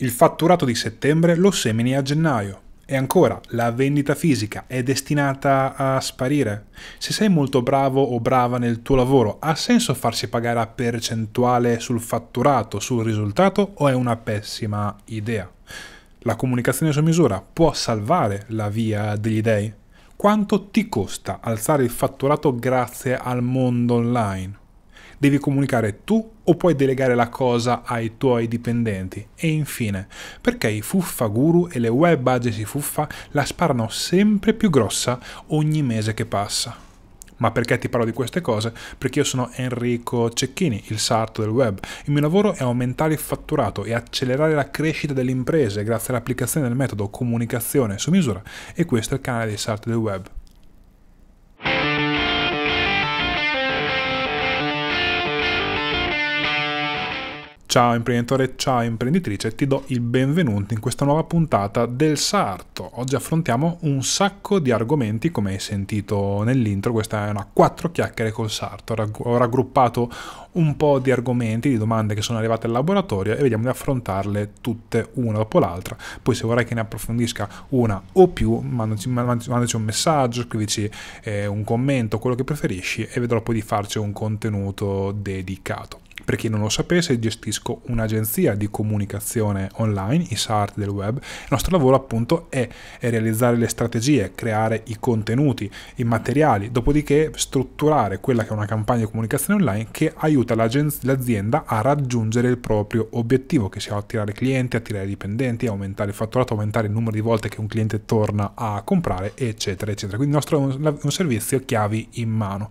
Il fatturato di settembre lo semini a gennaio. E ancora, la vendita fisica è destinata a sparire? Se sei molto bravo o brava nel tuo lavoro, ha senso farsi pagare a percentuale sul fatturato, sul risultato o è una pessima idea? La comunicazione su misura può salvare la via degli dei? Quanto ti costa alzare il fatturato grazie al mondo online? Devi comunicare tu o puoi delegare la cosa ai tuoi dipendenti? E infine, perché i fuffa guru e le web agency fuffa la sparano sempre più grossa ogni mese che passa? Ma perché ti parlo di queste cose? Perché io sono Enrico Cecchini, il sarto del web. Il mio lavoro è aumentare il fatturato e accelerare la crescita delle imprese grazie all'applicazione del metodo comunicazione su misura e questo è il canale dei sarti del web. Ciao imprenditore, ciao imprenditrice, ti do il benvenuto in questa nuova puntata del Sarto. Oggi affrontiamo un sacco di argomenti, come hai sentito nell'intro, questa è una quattro chiacchiere col Sarto. Ho raggruppato un po' di argomenti, di domande che sono arrivate al laboratorio e vediamo di affrontarle tutte una dopo l'altra. Poi se vorrai che ne approfondisca una o più, mandaci, mandaci un messaggio, scrivici eh, un commento, quello che preferisci e vedrò poi di farci un contenuto dedicato. Per chi non lo sapesse, gestisco un'agenzia di comunicazione online, i ISART del web. Il nostro lavoro appunto è realizzare le strategie, creare i contenuti, i materiali, dopodiché strutturare quella che è una campagna di comunicazione online che aiuta l'azienda a raggiungere il proprio obiettivo, che sia attirare clienti, attirare dipendenti, aumentare il fatturato, aumentare il numero di volte che un cliente torna a comprare, eccetera, eccetera. Quindi il nostro è un servizio chiavi in mano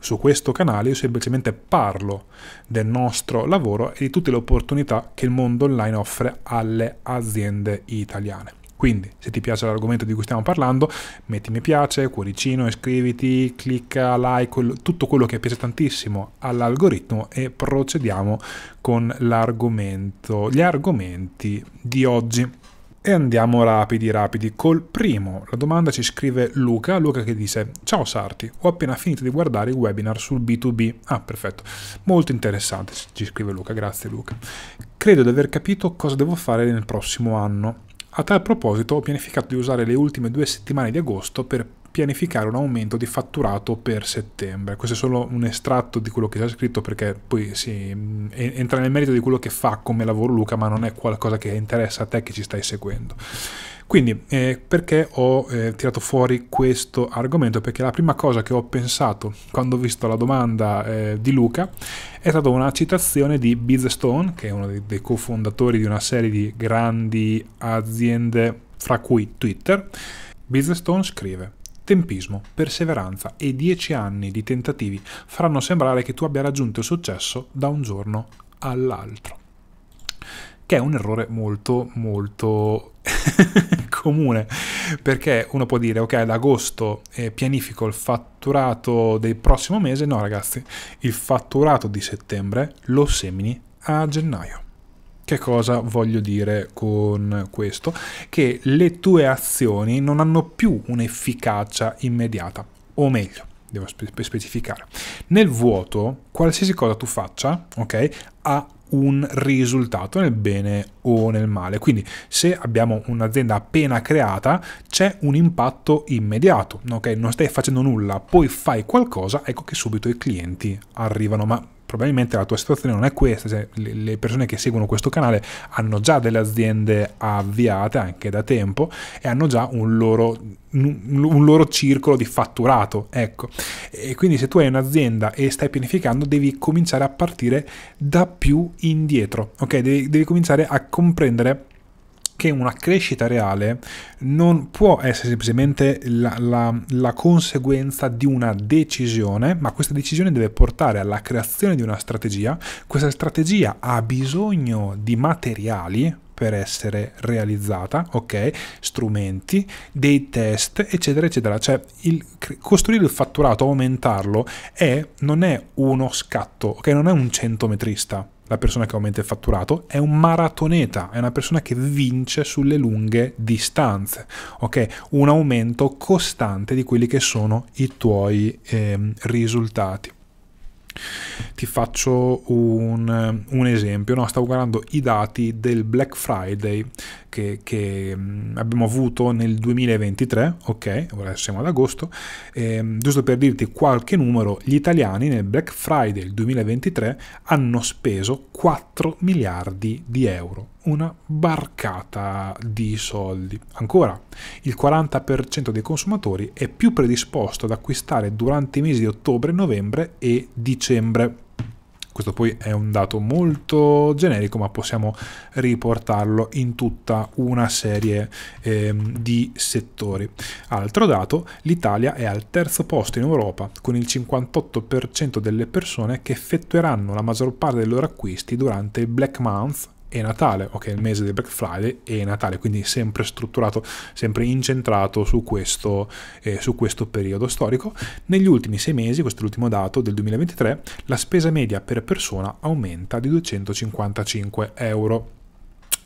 su questo canale io semplicemente parlo del nostro lavoro e di tutte le opportunità che il mondo online offre alle aziende italiane. Quindi, se ti piace l'argomento di cui stiamo parlando, metti mi piace, cuoricino, iscriviti, clicca like, tutto quello che piace tantissimo all'algoritmo e procediamo con l'argomento, gli argomenti di oggi. E andiamo rapidi, rapidi col primo. La domanda ci scrive Luca, Luca che dice Ciao Sarti, ho appena finito di guardare i webinar sul B2B. Ah, perfetto, molto interessante, ci scrive Luca, grazie Luca. Credo di aver capito cosa devo fare nel prossimo anno. A tal proposito ho pianificato di usare le ultime due settimane di agosto per pianificare un aumento di fatturato per settembre. Questo è solo un estratto di quello che c'è scritto perché poi si entra nel merito di quello che fa come lavoro Luca, ma non è qualcosa che interessa a te che ci stai seguendo. Quindi eh, perché ho eh, tirato fuori questo argomento? Perché la prima cosa che ho pensato quando ho visto la domanda eh, di Luca è stata una citazione di Biz Stone, che è uno dei, dei cofondatori di una serie di grandi aziende, fra cui Twitter. Biz Stone scrive Tempismo, perseveranza e dieci anni di tentativi faranno sembrare che tu abbia raggiunto il successo da un giorno all'altro. Che è un errore molto, molto comune, perché uno può dire, ok, ad agosto pianifico il fatturato del prossimo mese, no ragazzi, il fatturato di settembre lo semini a gennaio. Che cosa voglio dire con questo? Che le tue azioni non hanno più un'efficacia immediata, o meglio, devo spe- specificare, nel vuoto qualsiasi cosa tu faccia, ok, ha un risultato nel bene o nel male. Quindi se abbiamo un'azienda appena creata c'è un impatto immediato, ok? Non stai facendo nulla, poi fai qualcosa, ecco che subito i clienti arrivano, ma probabilmente la tua situazione non è questa, cioè, le persone che seguono questo canale hanno già delle aziende avviate anche da tempo e hanno già un loro, un loro circolo di fatturato, ecco. E quindi se tu hai un'azienda e stai pianificando devi cominciare a partire da più indietro, ok? Devi, devi cominciare a comprendere che una crescita reale non può essere semplicemente la, la, la conseguenza di una decisione, ma questa decisione deve portare alla creazione di una strategia. Questa strategia ha bisogno di materiali per essere realizzata, ok? Strumenti, dei test, eccetera, eccetera. Cioè, il, costruire il fatturato, aumentarlo, è, non è uno scatto, ok? Non è un centometrista la persona che aumenta il fatturato, è un maratoneta, è una persona che vince sulle lunghe distanze, ok? Un aumento costante di quelli che sono i tuoi eh, risultati. Ti faccio un, un esempio, no? stavo guardando i dati del Black Friday che, che, mm, abbiamo avuto nel 2023, ok, ora siamo ad agosto, ehm, giusto per dirti qualche numero, gli italiani nel Black Friday del 2023 hanno speso 4 miliardi di euro una barcata di soldi. Ancora, il 40% dei consumatori è più predisposto ad acquistare durante i mesi di ottobre, novembre e dicembre. Questo poi è un dato molto generico, ma possiamo riportarlo in tutta una serie eh, di settori. Altro dato, l'Italia è al terzo posto in Europa, con il 58% delle persone che effettueranno la maggior parte dei loro acquisti durante il Black Month e Natale, ok, il mese del Black Friday e Natale, quindi sempre strutturato, sempre incentrato su questo, eh, su questo periodo storico. Negli ultimi sei mesi, questo è l'ultimo dato del 2023, la spesa media per persona aumenta di 255 euro.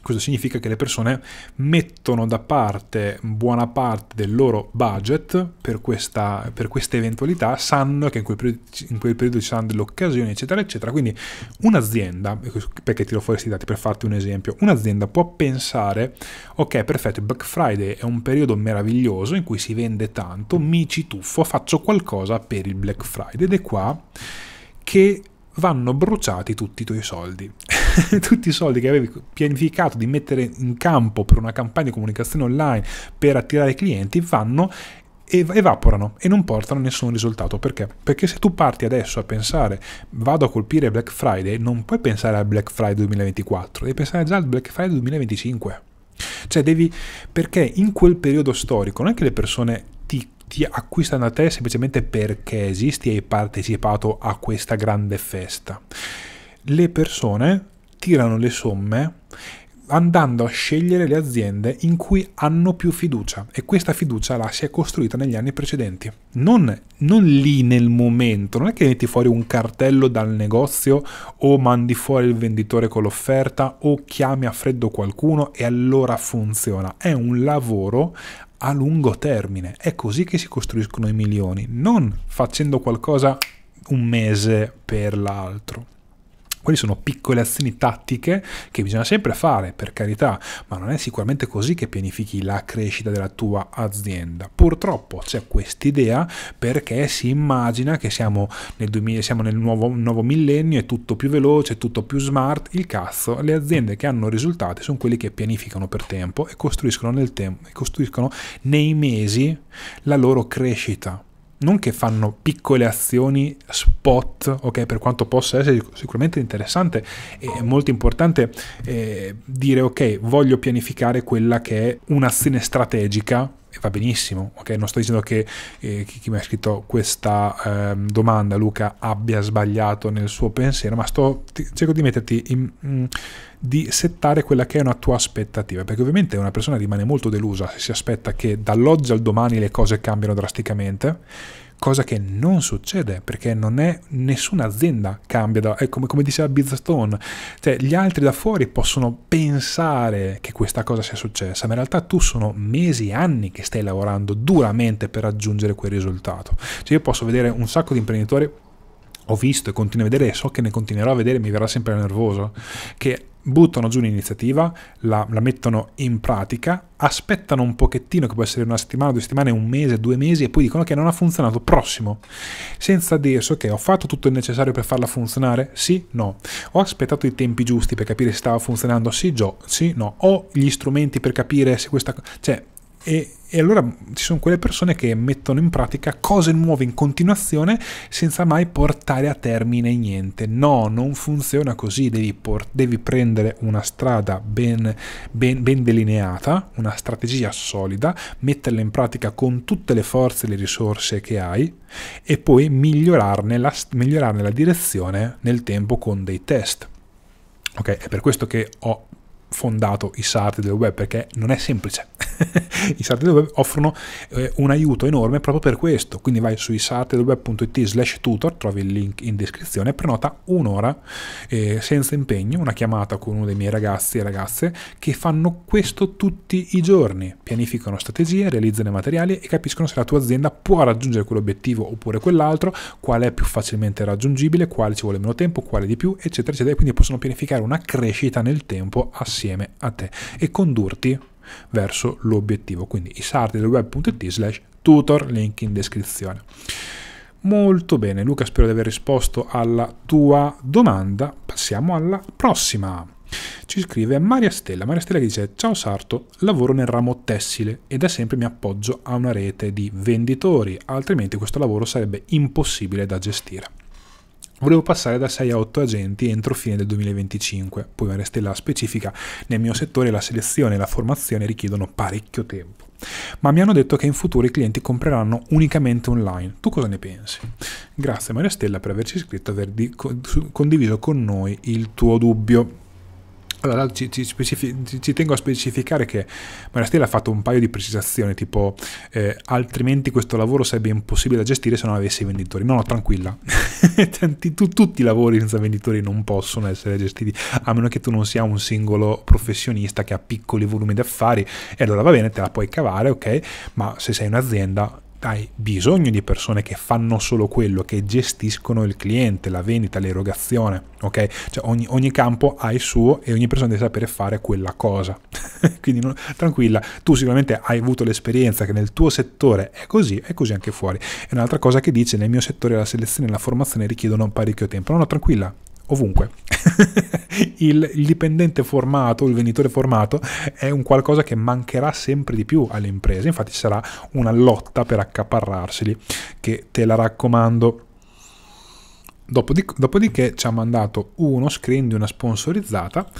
Cosa significa che le persone mettono da parte buona parte del loro budget per questa, per questa eventualità, sanno che in quel, periodo, in quel periodo ci saranno delle occasioni, eccetera, eccetera. Quindi un'azienda, perché tiro fuori questi dati per farti un esempio, un'azienda può pensare, ok, perfetto, Black Friday è un periodo meraviglioso in cui si vende tanto, mi ci tuffo, faccio qualcosa per il Black Friday ed è qua che vanno bruciati tutti i tuoi soldi. tutti i soldi che avevi pianificato di mettere in campo per una campagna di comunicazione online per attirare clienti vanno evaporano e non portano nessun risultato. Perché? Perché se tu parti adesso a pensare vado a colpire Black Friday, non puoi pensare al Black Friday 2024, devi pensare già al Black Friday 2025. Cioè devi, perché in quel periodo storico non è che le persone ti acquistano a te semplicemente perché esisti e hai partecipato a questa grande festa. Le persone tirano le somme andando a scegliere le aziende in cui hanno più fiducia e questa fiducia la si è costruita negli anni precedenti. Non, non, lì nel momento, non è che metti fuori un cartello dal negozio o mandi fuori il venditore con l'offerta o chiami a freddo qualcuno e allora funziona. È un lavoro a lungo termine. È così che si costruiscono i milioni, non facendo qualcosa un mese per l'altro. Quelle sono piccole azioni tattiche che bisogna sempre fare, per carità, ma non è sicuramente così che pianifichi la crescita della tua azienda. Purtroppo c'è quest'idea perché si immagina che siamo nel, 2000, siamo nel nuovo, nuovo, millennio, è tutto più veloce, è tutto più smart. Il cazzo, le aziende che hanno risultati sono quelle che pianificano per tempo e costruiscono, nel tempo, e costruiscono nei mesi la loro crescita non che fanno piccole azioni spot, ok, per quanto possa essere sicuramente interessante e molto importante eh, dire ok, voglio pianificare quella che è un'azione strategica va benissimo, ok? Non sto dicendo che eh, chi, chi mi ha scritto questa eh, domanda, Luca, abbia sbagliato nel suo pensiero, ma sto, ti, cerco di metterti in, mh, mm, di settare quella che è una tua aspettativa, perché ovviamente una persona rimane molto delusa se si aspetta che dall'oggi al domani le cose cambiano drasticamente cosa che non succede perché non è nessuna azienda cambia, da, è come, come diceva Bizzastone, cioè gli altri da fuori possono pensare che questa cosa sia successa, ma in realtà tu sono mesi, anni che stai lavorando duramente per raggiungere quel risultato. Cioè io posso vedere un sacco di imprenditori ho visto e continuo a vedere e so che ne continuerò a vedere, mi verrà sempre nervoso, che buttano giù un'iniziativa, la, la, mettono in pratica, aspettano un pochettino, che può essere una settimana, due settimane, un mese, due mesi, e poi dicono che non ha funzionato, prossimo, senza dirsi ok, ho fatto tutto il necessario per farla funzionare? Sì, no. Ho aspettato i tempi giusti per capire se stava funzionando? Sì, Gio, sì, no. Ho gli strumenti per capire se questa... cioè, e, e allora ci sono quelle persone che mettono in pratica cose nuove in continuazione senza mai portare a termine niente. No, non funziona così, devi, por- devi prendere una strada ben, ben, ben, delineata, una strategia solida, metterla in pratica con tutte le forze e le risorse che hai e poi migliorarne la, migliorarne la direzione nel tempo con dei test. Ok, è per questo che ho fondato i sarti del web, perché non è semplice. I sarti del web offrono eh, un aiuto enorme proprio per questo, quindi vai su sartidelweb.it slash tutor, trovi il link in descrizione, prenota un'ora eh, senza impegno, una chiamata con uno dei miei ragazzi e ragazze che fanno questo tutti i giorni, pianificano strategie, realizzano i materiali e capiscono se la tua azienda può raggiungere quell'obiettivo oppure quell'altro, qual è più facilmente raggiungibile, quale ci vuole meno tempo, quale di più, eccetera, eccetera, quindi possono pianificare una crescita nel tempo assieme insieme a te e condurti verso l'obiettivo. Quindi i sardi del web.it slash tutor, link in descrizione. Molto bene, Luca, spero di aver risposto alla tua domanda. Passiamo alla prossima. Ci scrive Maria Stella. Maria Stella dice: Ciao Sarto, lavoro nel ramo tessile e da sempre mi appoggio a una rete di venditori, altrimenti questo lavoro sarebbe impossibile da gestire. Volevo passare da 6 a 8 agenti entro fine del 2025, poi stella specifica, nel mio settore la selezione e la formazione richiedono parecchio tempo. Ma mi hanno detto che in futuro i clienti compreranno unicamente online. Tu cosa ne pensi? Grazie Maria Stella per averci scritto e aver condiviso con noi il tuo dubbio. Allora, ci, ci, ci, tengo a specificare che Marastella ha fatto un paio di precisazioni, tipo eh, altrimenti questo lavoro sarebbe impossibile da gestire se non avessi venditori. No, no, tranquilla. Tanti, tu, tutti i lavori senza venditori non possono essere gestiti, a meno che tu non sia un singolo professionista che ha piccoli volumi d'affari, e allora va bene, te la puoi cavare, ok? Ma se sei un'azienda hai bisogno di persone che fanno solo quello, che gestiscono il cliente, la vendita, l'erogazione, ok? Cioè ogni, ogni campo ha il suo e ogni persona deve sapere fare quella cosa. Quindi non, tranquilla, tu sicuramente hai avuto l'esperienza che nel tuo settore è così, è così anche fuori. E un'altra cosa che dice, nel mio settore la selezione e la formazione richiedono parecchio tempo. No, no, tranquilla, ovunque. il, il, dipendente formato, il venditore formato, è un qualcosa che mancherà sempre di più alle imprese. Infatti sarà una lotta per accaparrarseli, che te la raccomando. Dopodiché, ci ha mandato uno screen di una sponsorizzata,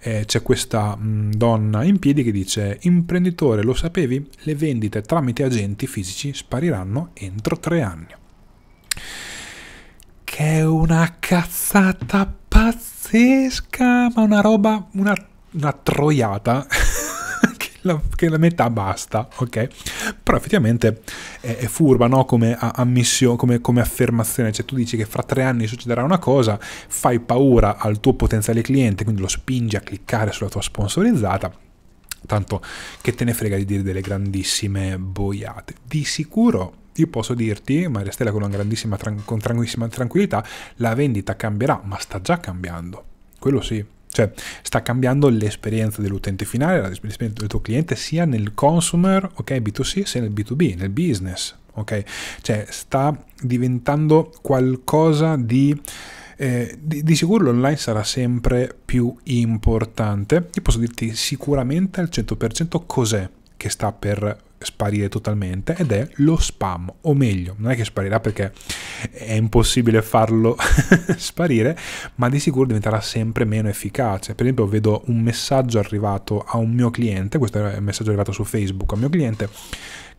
eh, c'è questa mh, mm, donna in piedi che dice imprenditore lo sapevi? Le vendite tramite agenti fisici spariranno entro tre anni che è una cazzata pazzesca, ma una roba, una, una troiata. che, la, che la metà basta, ok? Però effettivamente è, è furba, no? Come, ammissio, come, come affermazione, cioè tu dici che fra tre anni succederà una cosa, fai paura al tuo potenziale cliente, quindi lo spingi a cliccare sulla tua sponsorizzata, tanto che te ne frega di dire delle grandissime boiate. Di sicuro acquisti, posso dirti, Maria Stella con una grandissima, con tranquillissima tranquillità, la vendita cambierà, ma sta già cambiando. Quello sì. Cioè, sta cambiando l'esperienza dell'utente finale, l'esperienza del tuo cliente, sia nel consumer, ok, B2C, sia nel B2B, nel business, ok? Cioè, sta diventando qualcosa di... Eh, di, di, sicuro l'online sarà sempre più importante. Io posso dirti sicuramente al 100% cos'è che sta per sparire totalmente ed è lo spam, o meglio, non è che sparirà perché è impossibile farlo sparire, ma di sicuro diventerà sempre meno efficace. Per esempio vedo un messaggio arrivato a un mio cliente, questo è un messaggio arrivato su Facebook a un mio cliente,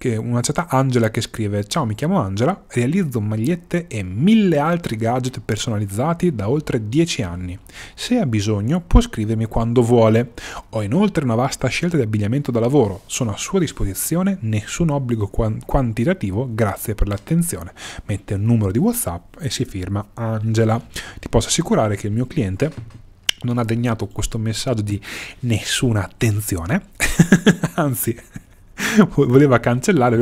che una certa Angela che scrive Ciao mi chiamo Angela, realizzo magliette e mille altri gadget personalizzati da oltre 10 anni. Se ha bisogno può scrivermi quando vuole. Ho inoltre una vasta scelta di abbigliamento da lavoro, sono a sua disposizione, nessun obbligo quantitativo, grazie per l'attenzione. Mette un numero di Whatsapp e si firma Angela. Ti posso assicurare che il mio cliente non ha degnato questo messaggio di nessuna attenzione, anzi voleva cancellare,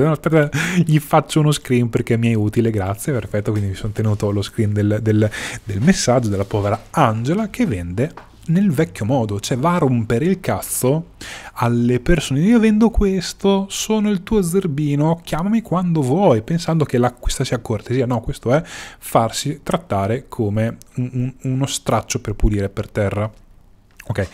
gli faccio uno screen perché mi è utile, grazie, perfetto, quindi mi sono tenuto lo screen del, del, del messaggio della povera Angela che vende nel vecchio modo, cioè va a rompere il cazzo alle persone. Io vendo questo, sono il tuo zerbino, chiamami quando vuoi, pensando che la, questa sia cortesia. No, questo è farsi trattare come un, un, uno straccio per pulire per terra. Ok,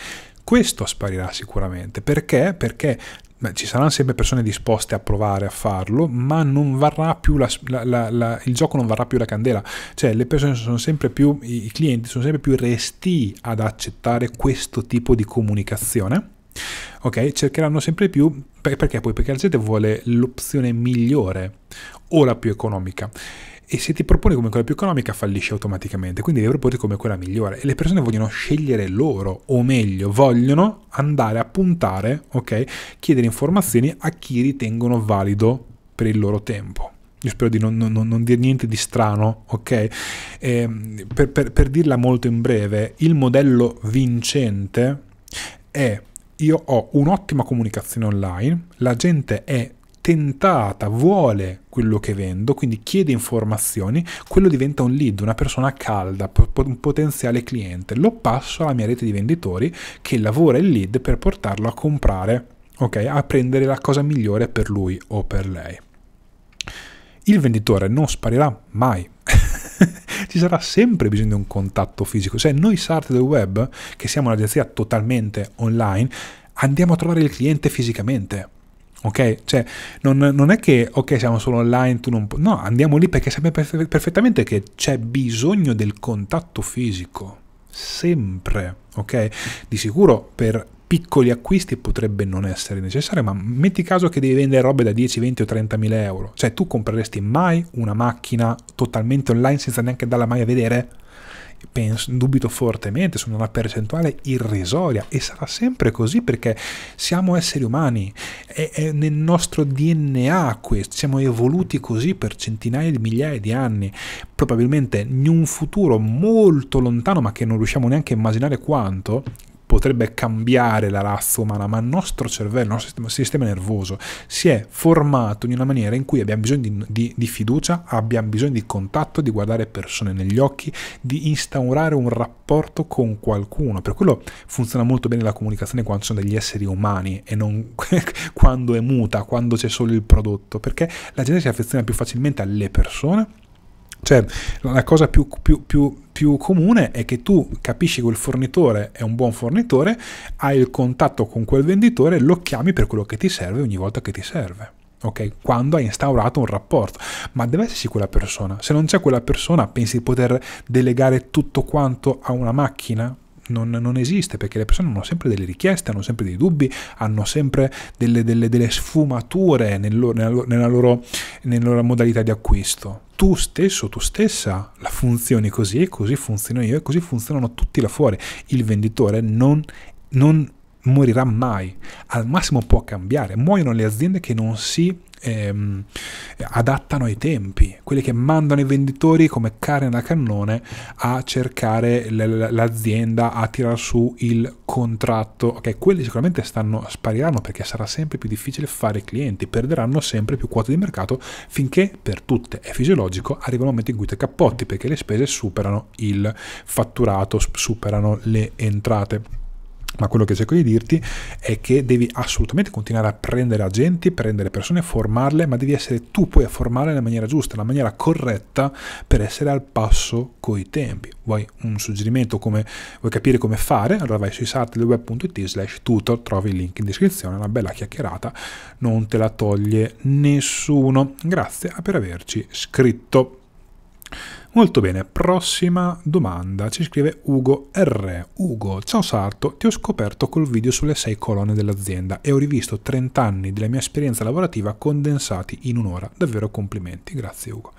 questo sparirà sicuramente. Perché? Perché Beh, ci saranno sempre persone disposte a provare a farlo, ma non varrà più la, la, la, il gioco non varrà più la candela. Cioè, le persone sono sempre più, i clienti sono sempre più resti ad accettare questo tipo di comunicazione. Ok, cercheranno sempre più perché poi perché la gente vuole l'opzione migliore o la più economica e se ti proponi come quella più economica fallisci automaticamente, quindi devi proporti come quella migliore e le persone vogliono scegliere loro, o meglio, vogliono andare a puntare, ok, chiedere informazioni a chi ritengono valido per il loro tempo. Io spero di non, non, non dire niente di strano, ok? Eh, per, per, per dirla molto in breve, il modello vincente è io ho un'ottima comunicazione online, la gente è tentata, vuole quello che vendo, quindi chiede informazioni, quello diventa un lead, una persona calda, un potenziale cliente, lo passo alla mia rete di venditori che lavora il lead per portarlo a comprare, okay? a prendere la cosa migliore per lui o per lei. Il venditore non sparirà mai. Ci sarà sempre bisogno di un contatto fisico, cioè noi sarti del web, che siamo un'agenzia totalmente online, andiamo a trovare il cliente fisicamente ok? Cioè, non, non, è che, ok, siamo solo online, tu non puoi... No, andiamo lì perché sappiamo perfettamente che c'è bisogno del contatto fisico, sempre, ok? Di sicuro per piccoli acquisti potrebbe non essere necessario, ma metti caso che devi vendere robe da 10, 20 o 30 mila euro, cioè tu compreresti mai una macchina totalmente online senza neanche darla mai a vedere? penso, dubito fortemente, sono una percentuale irrisoria e sarà sempre così perché siamo esseri umani, è, è nel nostro DNA questo, siamo evoluti così per centinaia di migliaia di anni, probabilmente in un futuro molto lontano ma che non riusciamo neanche a immaginare quanto, potrebbe cambiare la razza umana, ma il nostro cervello, il nostro sistema, sistema nervoso si è formato in una maniera in cui abbiamo bisogno di, di, di, fiducia, abbiamo bisogno di contatto, di guardare persone negli occhi, di instaurare un rapporto con qualcuno. Per quello funziona molto bene la comunicazione quando sono degli esseri umani e non quando è muta, quando c'è solo il prodotto, perché la gente si affeziona più facilmente alle persone cioè, la cosa più, più, più, più, comune è che tu capisci che il fornitore è un buon fornitore, hai il contatto con quel venditore, lo chiami per quello che ti serve ogni volta che ti serve. Okay? Quando hai instaurato un rapporto, ma deve esserci quella persona. Se non c'è quella persona, pensi di poter delegare tutto quanto a una macchina? non, non, esiste perché le persone hanno sempre delle richieste, hanno sempre dei dubbi, hanno sempre delle, delle, delle sfumature nel loro, nella, nella, loro, nella loro modalità di acquisto. Tu stesso, tu stessa la funzioni così e così funziono io e così funzionano tutti là fuori. Il venditore non, non morirà mai, al massimo può cambiare, muoiono le aziende che non si ehm, adattano ai tempi, quelle che mandano i venditori come carne da cannone a cercare l'azienda, a tirar su il contratto, ok, quelli sicuramente stanno, spariranno perché sarà sempre più difficile fare clienti, perderanno sempre più quote di mercato finché per tutte è fisiologico, arriva il momento in cui te cappotti perché le spese superano il fatturato, superano le entrate ma quello che cerco di dirti è che devi assolutamente continuare a prendere agenti, prendere persone, formarle, ma devi essere tu poi a formarle nella maniera giusta, nella maniera corretta per essere al passo coi tempi. Vuoi un suggerimento come vuoi capire come fare? Allora vai sui sartelweb.it slash tutor, trovi il link in descrizione, una bella chiacchierata, non te la toglie nessuno. Grazie per averci scritto. Molto bene, prossima domanda. Ci scrive Ugo R. Ugo, ciao Sarto, ti ho scoperto col video sulle sei colonne dell'azienda e ho rivisto 30 anni della mia esperienza lavorativa condensati in un'ora. Davvero complimenti, grazie Ugo.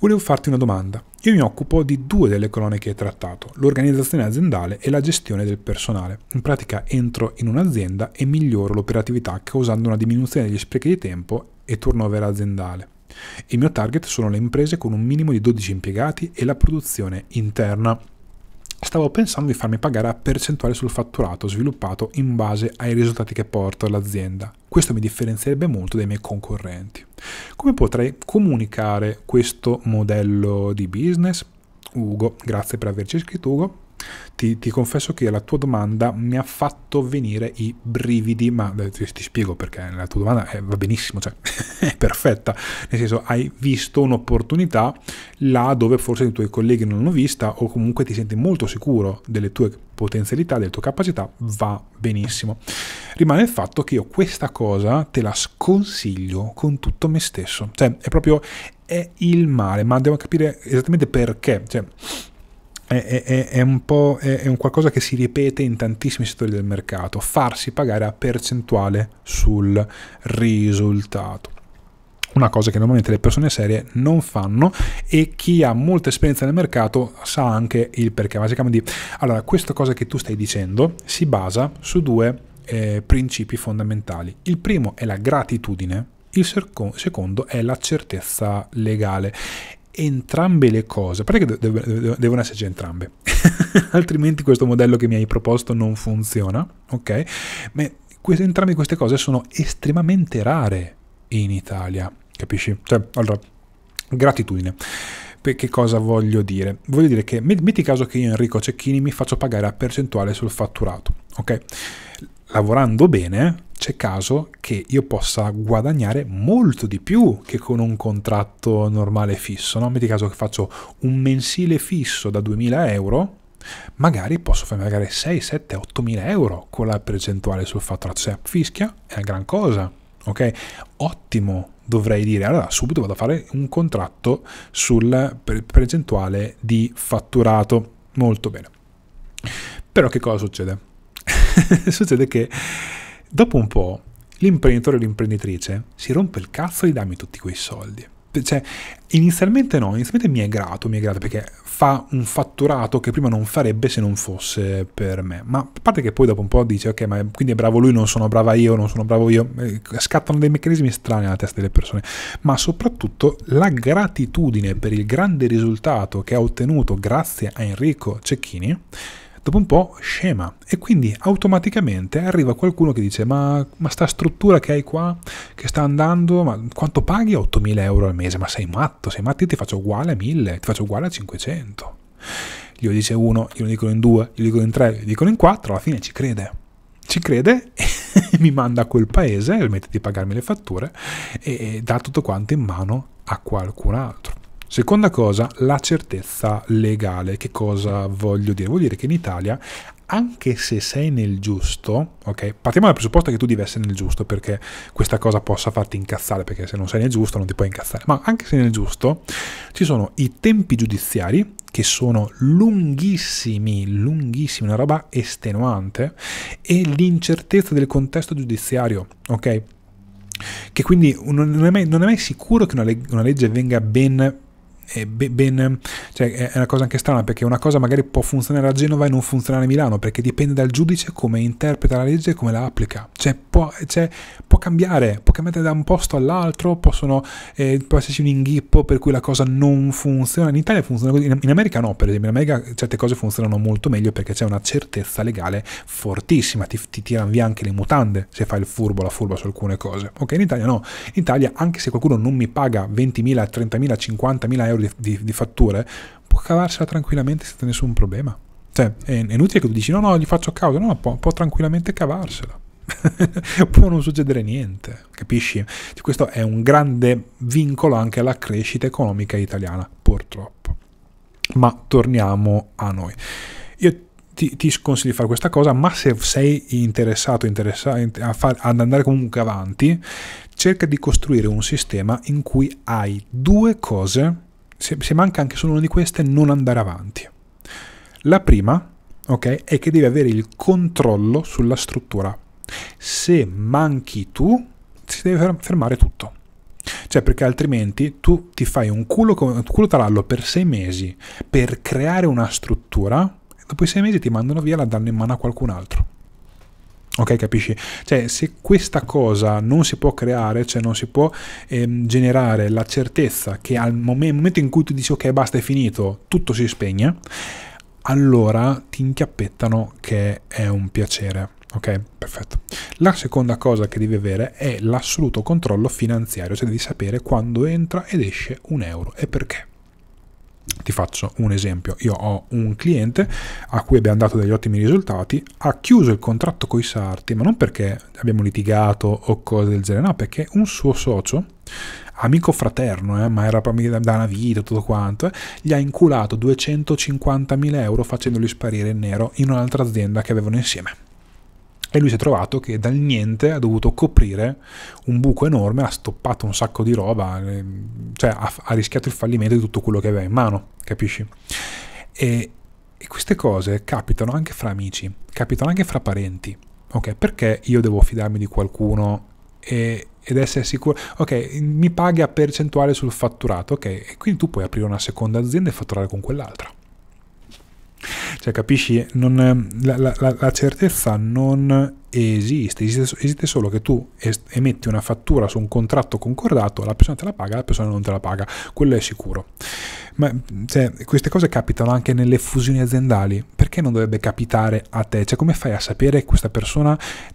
Volevo farti una domanda. Io mi occupo di due delle colonne che hai trattato, l'organizzazione aziendale e la gestione del personale. In pratica entro in un'azienda e miglioro l'operatività causando una diminuzione degli sprechi di tempo e turnover aziendale. Il mio target sono le imprese con un minimo di 12 impiegati e la produzione interna. Stavo pensando di farmi pagare a percentuale sul fatturato sviluppato in base ai risultati che porto all'azienda. Questo mi differenzierebbe molto dai miei concorrenti. Come potrei comunicare questo modello di business? Ugo, grazie per averci scritto Ugo. Ti, ti, confesso che la tua domanda mi ha fatto venire i brividi, ma eh, ti, ti spiego perché la tua domanda è, eh, va benissimo, cioè è perfetta, nel senso hai visto un'opportunità là dove forse i tuoi colleghi non l'hanno vista o comunque ti senti molto sicuro delle tue potenzialità, delle tue capacità, va benissimo. Rimane il fatto che io questa cosa te la sconsiglio con tutto me stesso, cioè è proprio è il male, ma devo capire esattamente perché, cioè è, è, è, un po', è, un qualcosa che si ripete in tantissimi settori del mercato, farsi pagare a percentuale sul risultato. Una cosa che normalmente le persone serie non fanno e chi ha molta esperienza nel mercato sa anche il perché. Ma di... allora, questa cosa che tu stai dicendo si basa su due eh, principi fondamentali. Il primo è la gratitudine, il secondo è la certezza legale entrambe le cose, perché devono esserci entrambe, altrimenti questo modello che mi hai proposto non funziona, ok? Ma queste, entrambe queste cose sono estremamente rare in Italia, capisci? Cioè, allora, gratitudine. Che cosa voglio dire? Voglio dire che metti caso che io Enrico Cecchini mi faccio pagare a percentuale sul fatturato, ok? lavorando bene, c'è caso che io possa guadagnare molto di più che con un contratto normale fisso. No? Metti caso che faccio un mensile fisso da 2000 euro, magari posso farmi pagare 6, 7, 8000 euro con la percentuale sul fatturato. Se fischia è una gran cosa, ok? Ottimo, dovrei dire. Allora subito vado a fare un contratto sul percentuale di fatturato. Molto bene. Però che cosa succede? succede che dopo un po' l'imprenditore o l'imprenditrice si rompe il cazzo di darmi tutti quei soldi. Cioè, cioè, inizialmente no, inizialmente mi è grato, mi è grato perché fa un fatturato che prima non farebbe se non fosse per me. Ma a parte che poi dopo un po' dice, ok, ma quindi è bravo lui, non sono brava io, non sono bravo io. Eh, scattano dei meccanismi strani nella testa delle persone. Ma soprattutto la gratitudine per il grande risultato che ha ottenuto grazie a Enrico Cecchini dopo un po' scema e quindi automaticamente arriva qualcuno che dice ma, ma sta struttura che hai qua, che sta andando, ma quanto paghi 8.000 euro al mese? Ma sei matto, sei matto, io ti faccio uguale a 1.000, ti faccio uguale a 500. Glielo dice uno, glielo dicono in due, glielo dicono in tre, glielo dicono in quattro, alla fine ci crede. Ci crede e mi manda a quel paese, permette di pagarmi le fatture e dà tutto quanto in mano a qualcun altro. Seconda cosa, la certezza legale. Che cosa voglio dire? Vuol dire che in Italia anche se sei nel giusto, ok? Partiamo dal presupposto che tu devi essere nel giusto perché questa cosa possa farti incazzare, perché se non sei nel giusto non ti puoi incazzare, ma anche se nel giusto ci sono i tempi giudiziari che sono lunghissimi, lunghissimi, una roba estenuante e l'incertezza del contesto giudiziario, ok? Che quindi non è mai, non è mai sicuro che una, leg- una legge venga ben è ben, cioè è una cosa anche strana perché una cosa magari può funzionare a Genova e non funzionare a Milano perché dipende dal giudice come interpreta la legge e come la applica. Cioè può, cioè, può, cambiare, può cambiare da un posto all'altro, possono, eh, può esserci un inghippo per cui la cosa non funziona. In Italia funziona così, in, in America no, per esempio, in America certe cose funzionano molto meglio perché c'è una certezza legale fortissima, ti, ti tirano via anche le mutande se fai il furbo, la furba su alcune cose. Ok, in Italia no, in Italia anche se qualcuno non mi paga 20.000, 30.000, 50.000 euro di, di, di fatture, può cavarsela tranquillamente senza nessun problema. Cioè, è inutile che tu dici no, no, gli faccio causa, no, può, può tranquillamente cavarsela. può non succedere niente, capisci? Cioè, questo è un grande vincolo anche alla crescita economica italiana, purtroppo. Ma torniamo a noi. Io ti, ti sconsiglio di fare questa cosa, ma se sei interessato, interessato a far, ad andare comunque avanti, cerca di costruire un sistema in cui hai due cose, se, se manca anche solo una di queste, non andare avanti. La prima, ok, è che devi avere il controllo sulla struttura se manchi tu, si deve fermare tutto. Cioè, perché altrimenti tu ti fai un culo, un culo tarallo per sei mesi per creare una struttura e dopo i sei mesi ti mandano via e la danno in mano a qualcun altro. Ok, capisci? Cioè, se questa cosa non si può creare, cioè non si può ehm, generare la certezza che al mom- momento in cui tu dici ok, basta, è finito, tutto si spegne, allora ti inchiappettano che è un piacere. Ok, perfetto. La seconda cosa che devi avere è l'assoluto controllo finanziario, cioè devi sapere quando entra ed esce un euro e perché. Ti faccio un esempio, io ho un cliente a cui abbiamo dato degli ottimi risultati, ha chiuso il contratto con i sarti, ma non perché abbiamo litigato o cose del genere, no, perché un suo socio, amico fraterno, eh, ma era da una vita tutto quanto, eh, gli ha inculato 250.000 euro facendoli sparire in nero in un'altra azienda che avevano insieme e lui si è trovato che dal niente ha dovuto coprire un buco enorme, ha stoppato un sacco di roba, eh, cioè ha, ha rischiato il fallimento di tutto quello che aveva in mano, capisci? E, e queste cose capitano anche fra amici, capitano anche fra parenti. Ok, perché io devo fidarmi di qualcuno e, ed essere sicuro? Ok, mi paghi a percentuale sul fatturato, ok, e quindi tu puoi aprire una seconda azienda e fatturare con quell'altra. Cioè, capisci? Non, ehm, la, la, la, certezza non esiste. esiste, esiste solo che tu emetti una fattura su un contratto concordato, la persona te la paga, la persona non te la paga, quello è sicuro. Ma cioè, queste cose capitano anche nelle fusioni aziendali, perché non dovrebbe capitare a te? Cioè, come fai a sapere che questa persona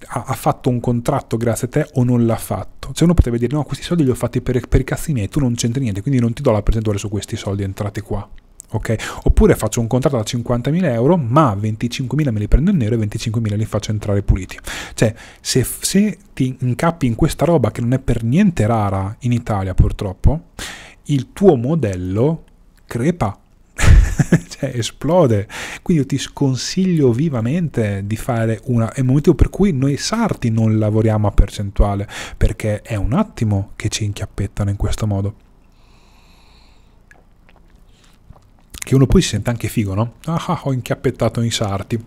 ha, ha fatto un contratto grazie a te o non l'ha fatto? Cioè, uno potrebbe dire: No, questi soldi li ho fatti per, per i cazzi miei, tu non c'entri niente, quindi non ti do la percentuale su questi soldi, entrati qua. Okay. Oppure faccio un contratto da 50.000 euro, ma 25.000 me li prendo in nero e 25.000 li faccio entrare puliti. Cioè, se, se ti incappi in questa roba che non è per niente rara in Italia, purtroppo, il tuo modello crepa. cioè, esplode. Quindi io ti sconsiglio vivamente di fare una... È il motivo per cui noi sarti non lavoriamo a percentuale, perché è un attimo che ci inchiappettano in questo modo. che uno poi si sente anche figo, no? Ah, ah, ho inchiappettato in sarti,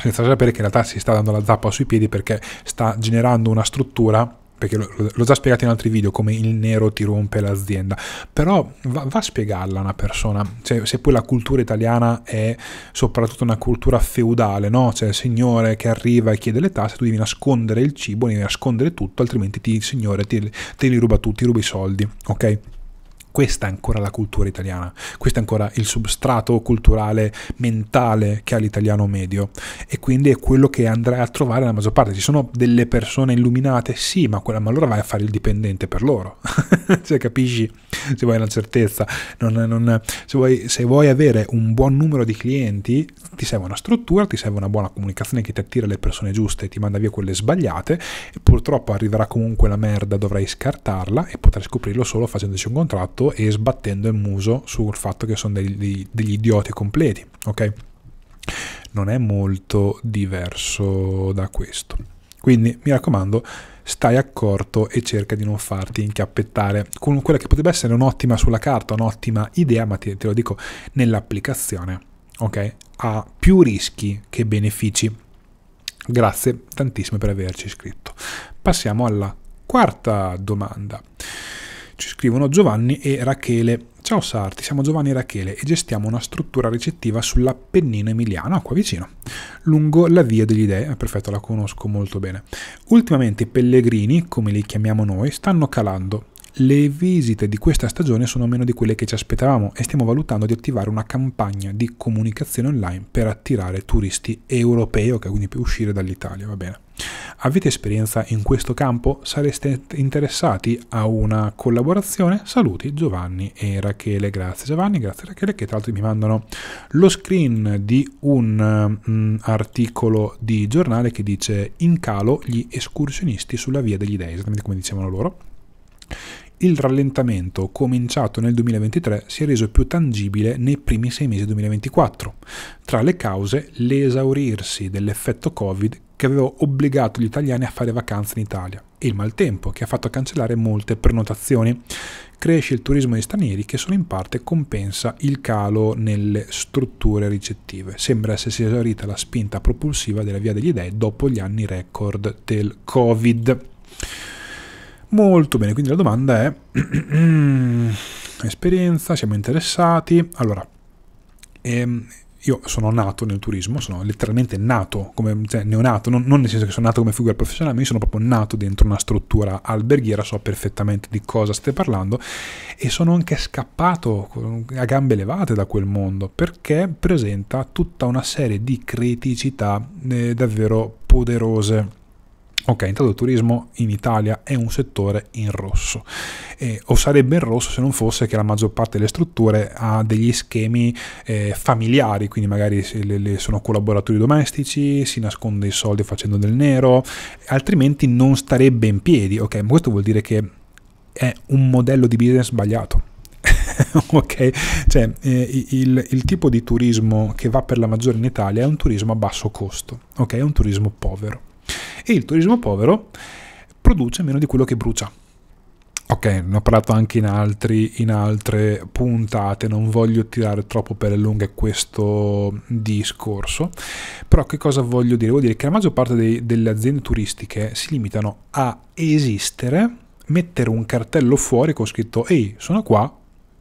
senza sapere che in realtà si sta dando la zappa sui piedi perché sta generando una struttura perché l'ho già spiegato in altri video come il nero ti rompe l'azienda, però va, va a spiegarla una persona, cioè, se poi la cultura italiana è soprattutto una cultura feudale, no? cioè il signore che arriva e chiede le tasse, tu devi nascondere il cibo, devi nascondere tutto, altrimenti ti, il signore ti, te li ruba tutti, ti ruba i soldi, ok? Questa è ancora la cultura italiana, questo è ancora il substrato culturale mentale che ha l'italiano medio e quindi è quello che andrai a trovare la maggior parte. Ci sono delle persone illuminate, sì, ma, quella, ma allora vai a fare il dipendente per loro, cioè capisci? Se vuoi una certezza, non, non, se, vuoi, se vuoi avere un buon numero di clienti, ti serve una struttura, ti serve una buona comunicazione che ti attira le persone giuste e ti manda via quelle sbagliate e purtroppo arriverà comunque la merda, dovrai scartarla e potrai scoprirlo solo facendoci un contratto scato e sbattendo il muso sul fatto che sono degli, degli idioti completi, ok? Non è molto diverso da questo. Quindi mi raccomando, stai accorto e cerca di non farti inchiappettare con quella che potrebbe essere un'ottima sulla carta, un'ottima idea, ma te, te lo dico, nell'applicazione, ok? Ha più rischi che benefici. Grazie tantissimo per averci iscritto. Passiamo alla quarta domanda ci scrivono Giovanni e Rachele. Ciao Sarti, siamo Giovanni e Rachele e gestiamo una struttura ricettiva sull'Appennino Emiliano, qua vicino, lungo la Via degli Dei, eh, perfetto, la conosco molto bene. Ultimamente i pellegrini, come li chiamiamo noi, stanno calando le visite di questa stagione sono meno di quelle che ci aspettavamo e stiamo valutando di attivare una campagna di comunicazione online per attirare turisti europei, ok, quindi per uscire dall'Italia, va bene. Avete esperienza in questo campo? Sareste interessati a una collaborazione? Saluti Giovanni e Rachele. Grazie Giovanni, grazie Rachele che tra l'altro mi mandano lo screen di un um, articolo di giornale che dice in calo gli escursionisti sulla via degli dei, esattamente come dicevano loro il rallentamento cominciato nel 2023 si è reso più tangibile nei primi sei mesi del 2024. Tra le cause l'esaurirsi dell'effetto Covid che aveva obbligato gli italiani a fare vacanze in Italia e il maltempo che ha fatto cancellare molte prenotazioni. Cresce il turismo di stranieri che solo in parte compensa il calo nelle strutture ricettive. Sembra essersi esaurita la spinta propulsiva della Via degli Dei dopo gli anni record del Covid. Molto bene, quindi la domanda è esperienza, siamo interessati. Allora, ehm, io sono nato nel turismo, sono letteralmente nato come cioè, neonato, non, non, nel senso che sono nato come figura professionale, ma io sono proprio nato dentro una struttura alberghiera, so perfettamente di cosa stai parlando e sono anche scappato a gambe levate da quel mondo perché presenta tutta una serie di criticità eh, davvero poderose Ok, intanto il turismo in Italia è un settore in rosso, eh, o sarebbe in rosso se non fosse che la maggior parte delle strutture ha degli schemi eh, familiari, quindi magari le, le sono collaboratori domestici, si nasconde i soldi facendo del nero, altrimenti non starebbe in piedi, ok? Ma questo vuol dire che è un modello di business sbagliato. ok? Cioè, eh, il, il, tipo di turismo che va per la maggiore in Italia è un turismo a basso costo, ok? È un turismo povero e il turismo povero produce meno di quello che brucia. Ok, ne ho parlato anche in, altri, in altre puntate, non voglio tirare troppo per le lunghe questo discorso, però che cosa voglio dire? Voglio dire che la maggior parte dei, delle aziende turistiche si limitano a esistere, mettere un cartello fuori con scritto ehi, sono qua,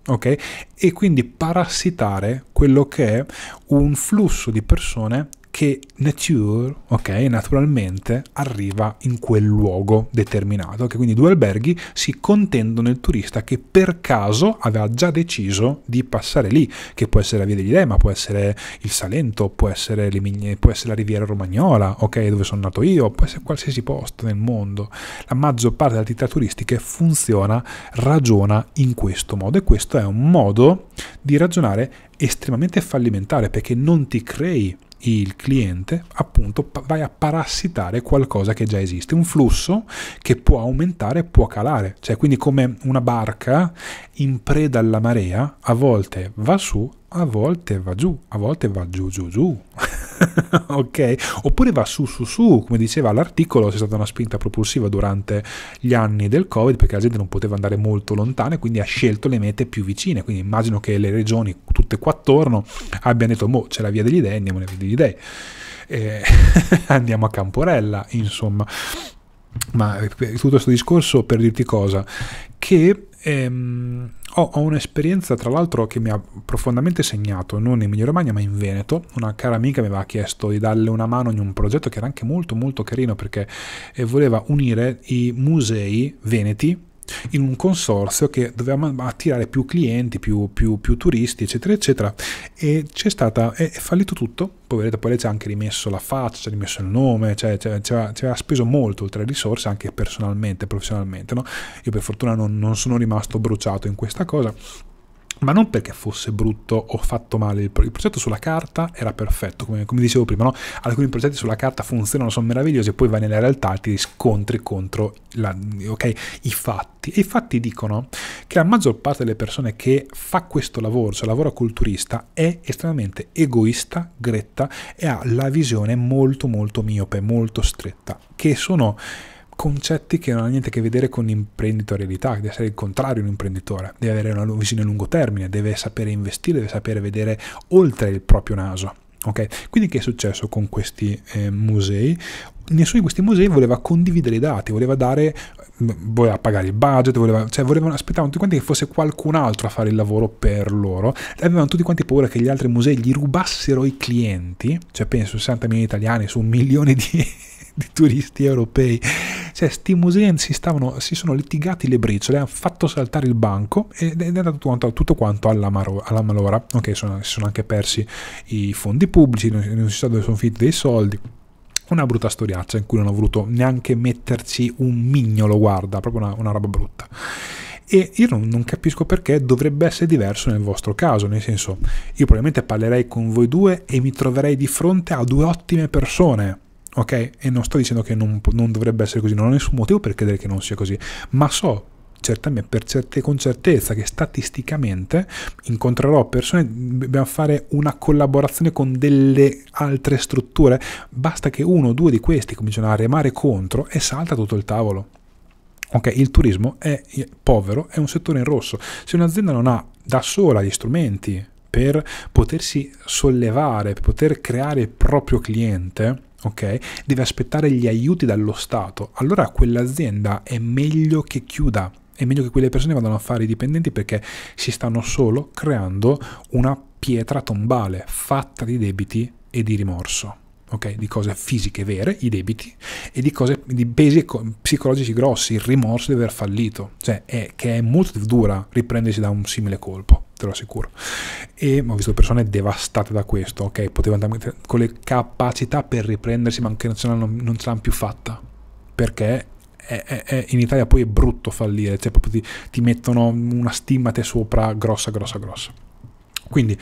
ok? E quindi parassitare quello che è un flusso di persone che nature, ok, naturalmente arriva in quel luogo determinato, che quindi due alberghi si contendono il turista che per caso aveva già deciso di passare lì, che può essere la Via degli Dei, può essere il Salento, può essere, Migne, può essere la Riviera Romagnola, ok, dove sono nato io, può essere qualsiasi posto nel mondo. La maggior parte delle attività turistiche funziona, ragiona in questo modo e questo è un modo di ragionare estremamente fallimentare perché non ti crei il cliente, appunto vai a parassitare qualcosa che già esiste, un flusso che può aumentare, può calare, cioè quindi come una barca in preda alla marea, a volte va su, a volte va giù, a volte va giù, giù, giù. ok? Oppure va su, su, su, come diceva l'articolo, c'è stata una spinta propulsiva durante gli anni del Covid perché la gente non poteva andare molto lontana e quindi ha scelto le mete più vicine. Quindi immagino che le regioni tutte qua attorno abbiano detto, mo c'è la via degli dei, andiamo nella via degli dei. E andiamo a Camporella, insomma. Ma eh, tutto questo discorso per dirti cosa? Che... Ehm, ho, ho un'esperienza, tra l'altro, che mi ha profondamente segnato, non in Emilia Romagna, ma in Veneto. Una cara amica mi aveva chiesto di darle una mano in un progetto che era anche molto molto carino perché eh, voleva unire i musei veneti in un consorzio che doveva attirare più clienti, più, più, più turisti, eccetera, eccetera. E c'è stata, è, è fallito tutto. Poi poi lei ci ha anche rimesso la faccia, ci ha rimesso il nome, cioè, cioè ci ha speso molto oltre le risorse, anche personalmente, professionalmente. No? Io per fortuna non, non sono rimasto bruciato in questa cosa ma non perché fosse brutto o fatto male, il, progetto sulla carta era perfetto, come, come dicevo prima, no? alcuni progetti sulla carta funzionano, sono meravigliosi, e poi vai nella realtà e ti riscontri contro la, okay, i fatti. E i fatti dicono che la maggior parte delle persone che fa questo lavoro, cioè lavora culturista, è estremamente egoista, gretta e ha la visione molto molto miope, molto stretta, che sono concetti che non hanno niente a che vedere con imprenditorialità, deve essere il contrario di un imprenditore, deve avere una visione a lungo termine, deve sapere investire, deve sapere vedere oltre il proprio naso. Okay? Quindi che è successo con questi eh, musei? Nessuno di questi musei voleva condividere i dati, voleva dare eh, voleva pagare il budget, voleva, cioè volevano, aspettavano tutti quanti che fosse qualcun altro a fare il lavoro per loro, avevano tutti quanti paura che gli altri musei gli rubassero i clienti, cioè penso 60 milioni di italiani su un milione di di turisti europei. Cioè, sti musei si sono litigati le briciole, hanno fatto saltare il banco ed è andato tutto quanto, tutto quanto alla, maro, alla, malora. Ok, sono, si sono anche persi i fondi pubblici, non, non si sa dove sono finiti dei soldi una brutta storiaccia in cui non ho voluto neanche metterci un mignolo, guarda, proprio una, una roba brutta. E io non, non, capisco perché dovrebbe essere diverso nel vostro caso, nel senso, io probabilmente parlerei con voi due e mi troverei di fronte a due ottime persone ok? E non sto dicendo che non, non, dovrebbe essere così, non ho nessun motivo per credere che non sia così, ma so certamente per certe, con certezza che statisticamente incontrerò persone, dobbiamo fare una collaborazione con delle altre strutture, basta che uno o due di questi cominciano a remare contro e salta tutto il tavolo. Ok, il turismo è povero, è un settore in rosso. Se un'azienda non ha da sola gli strumenti per potersi sollevare, per poter creare il proprio cliente, Okay? Deve aspettare gli aiuti dallo Stato, allora quell'azienda è meglio che chiuda, è meglio che quelle persone vadano a fare i dipendenti perché si stanno solo creando una pietra tombale fatta di debiti e di rimorso. Okay? di cose fisiche vere, i debiti, e di cose di pesi psicologici grossi, il rimorso di aver fallito, cioè è, che è molto dura riprendersi da un simile colpo te lo assicuro. E ho visto persone devastate da questo, ok? Potevano andare con le capacità per riprendersi, ma anche non ce l'hanno, più fatta. Perché è, è, è, in Italia poi è brutto fallire, cioè proprio ti, ti mettono una stima te sopra grossa, grossa, grossa. Quindi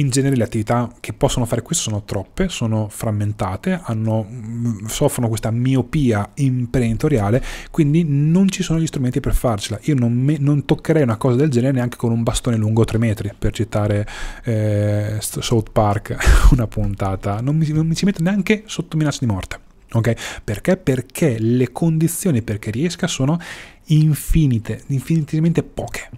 in genere le attività che possono fare questo sono troppe, sono frammentate, hanno, mm, soffrono questa miopia imprenditoriale, quindi non ci sono gli strumenti per farcela. Io non, me, non toccherei una cosa del genere neanche con un bastone lungo 3 metri, per citare eh, South Park, una puntata. Non mi, non mi ci metto neanche sotto minaccia di morte. Okay? Perché? Perché le condizioni perché riesca sono infinite, infinitamente poche.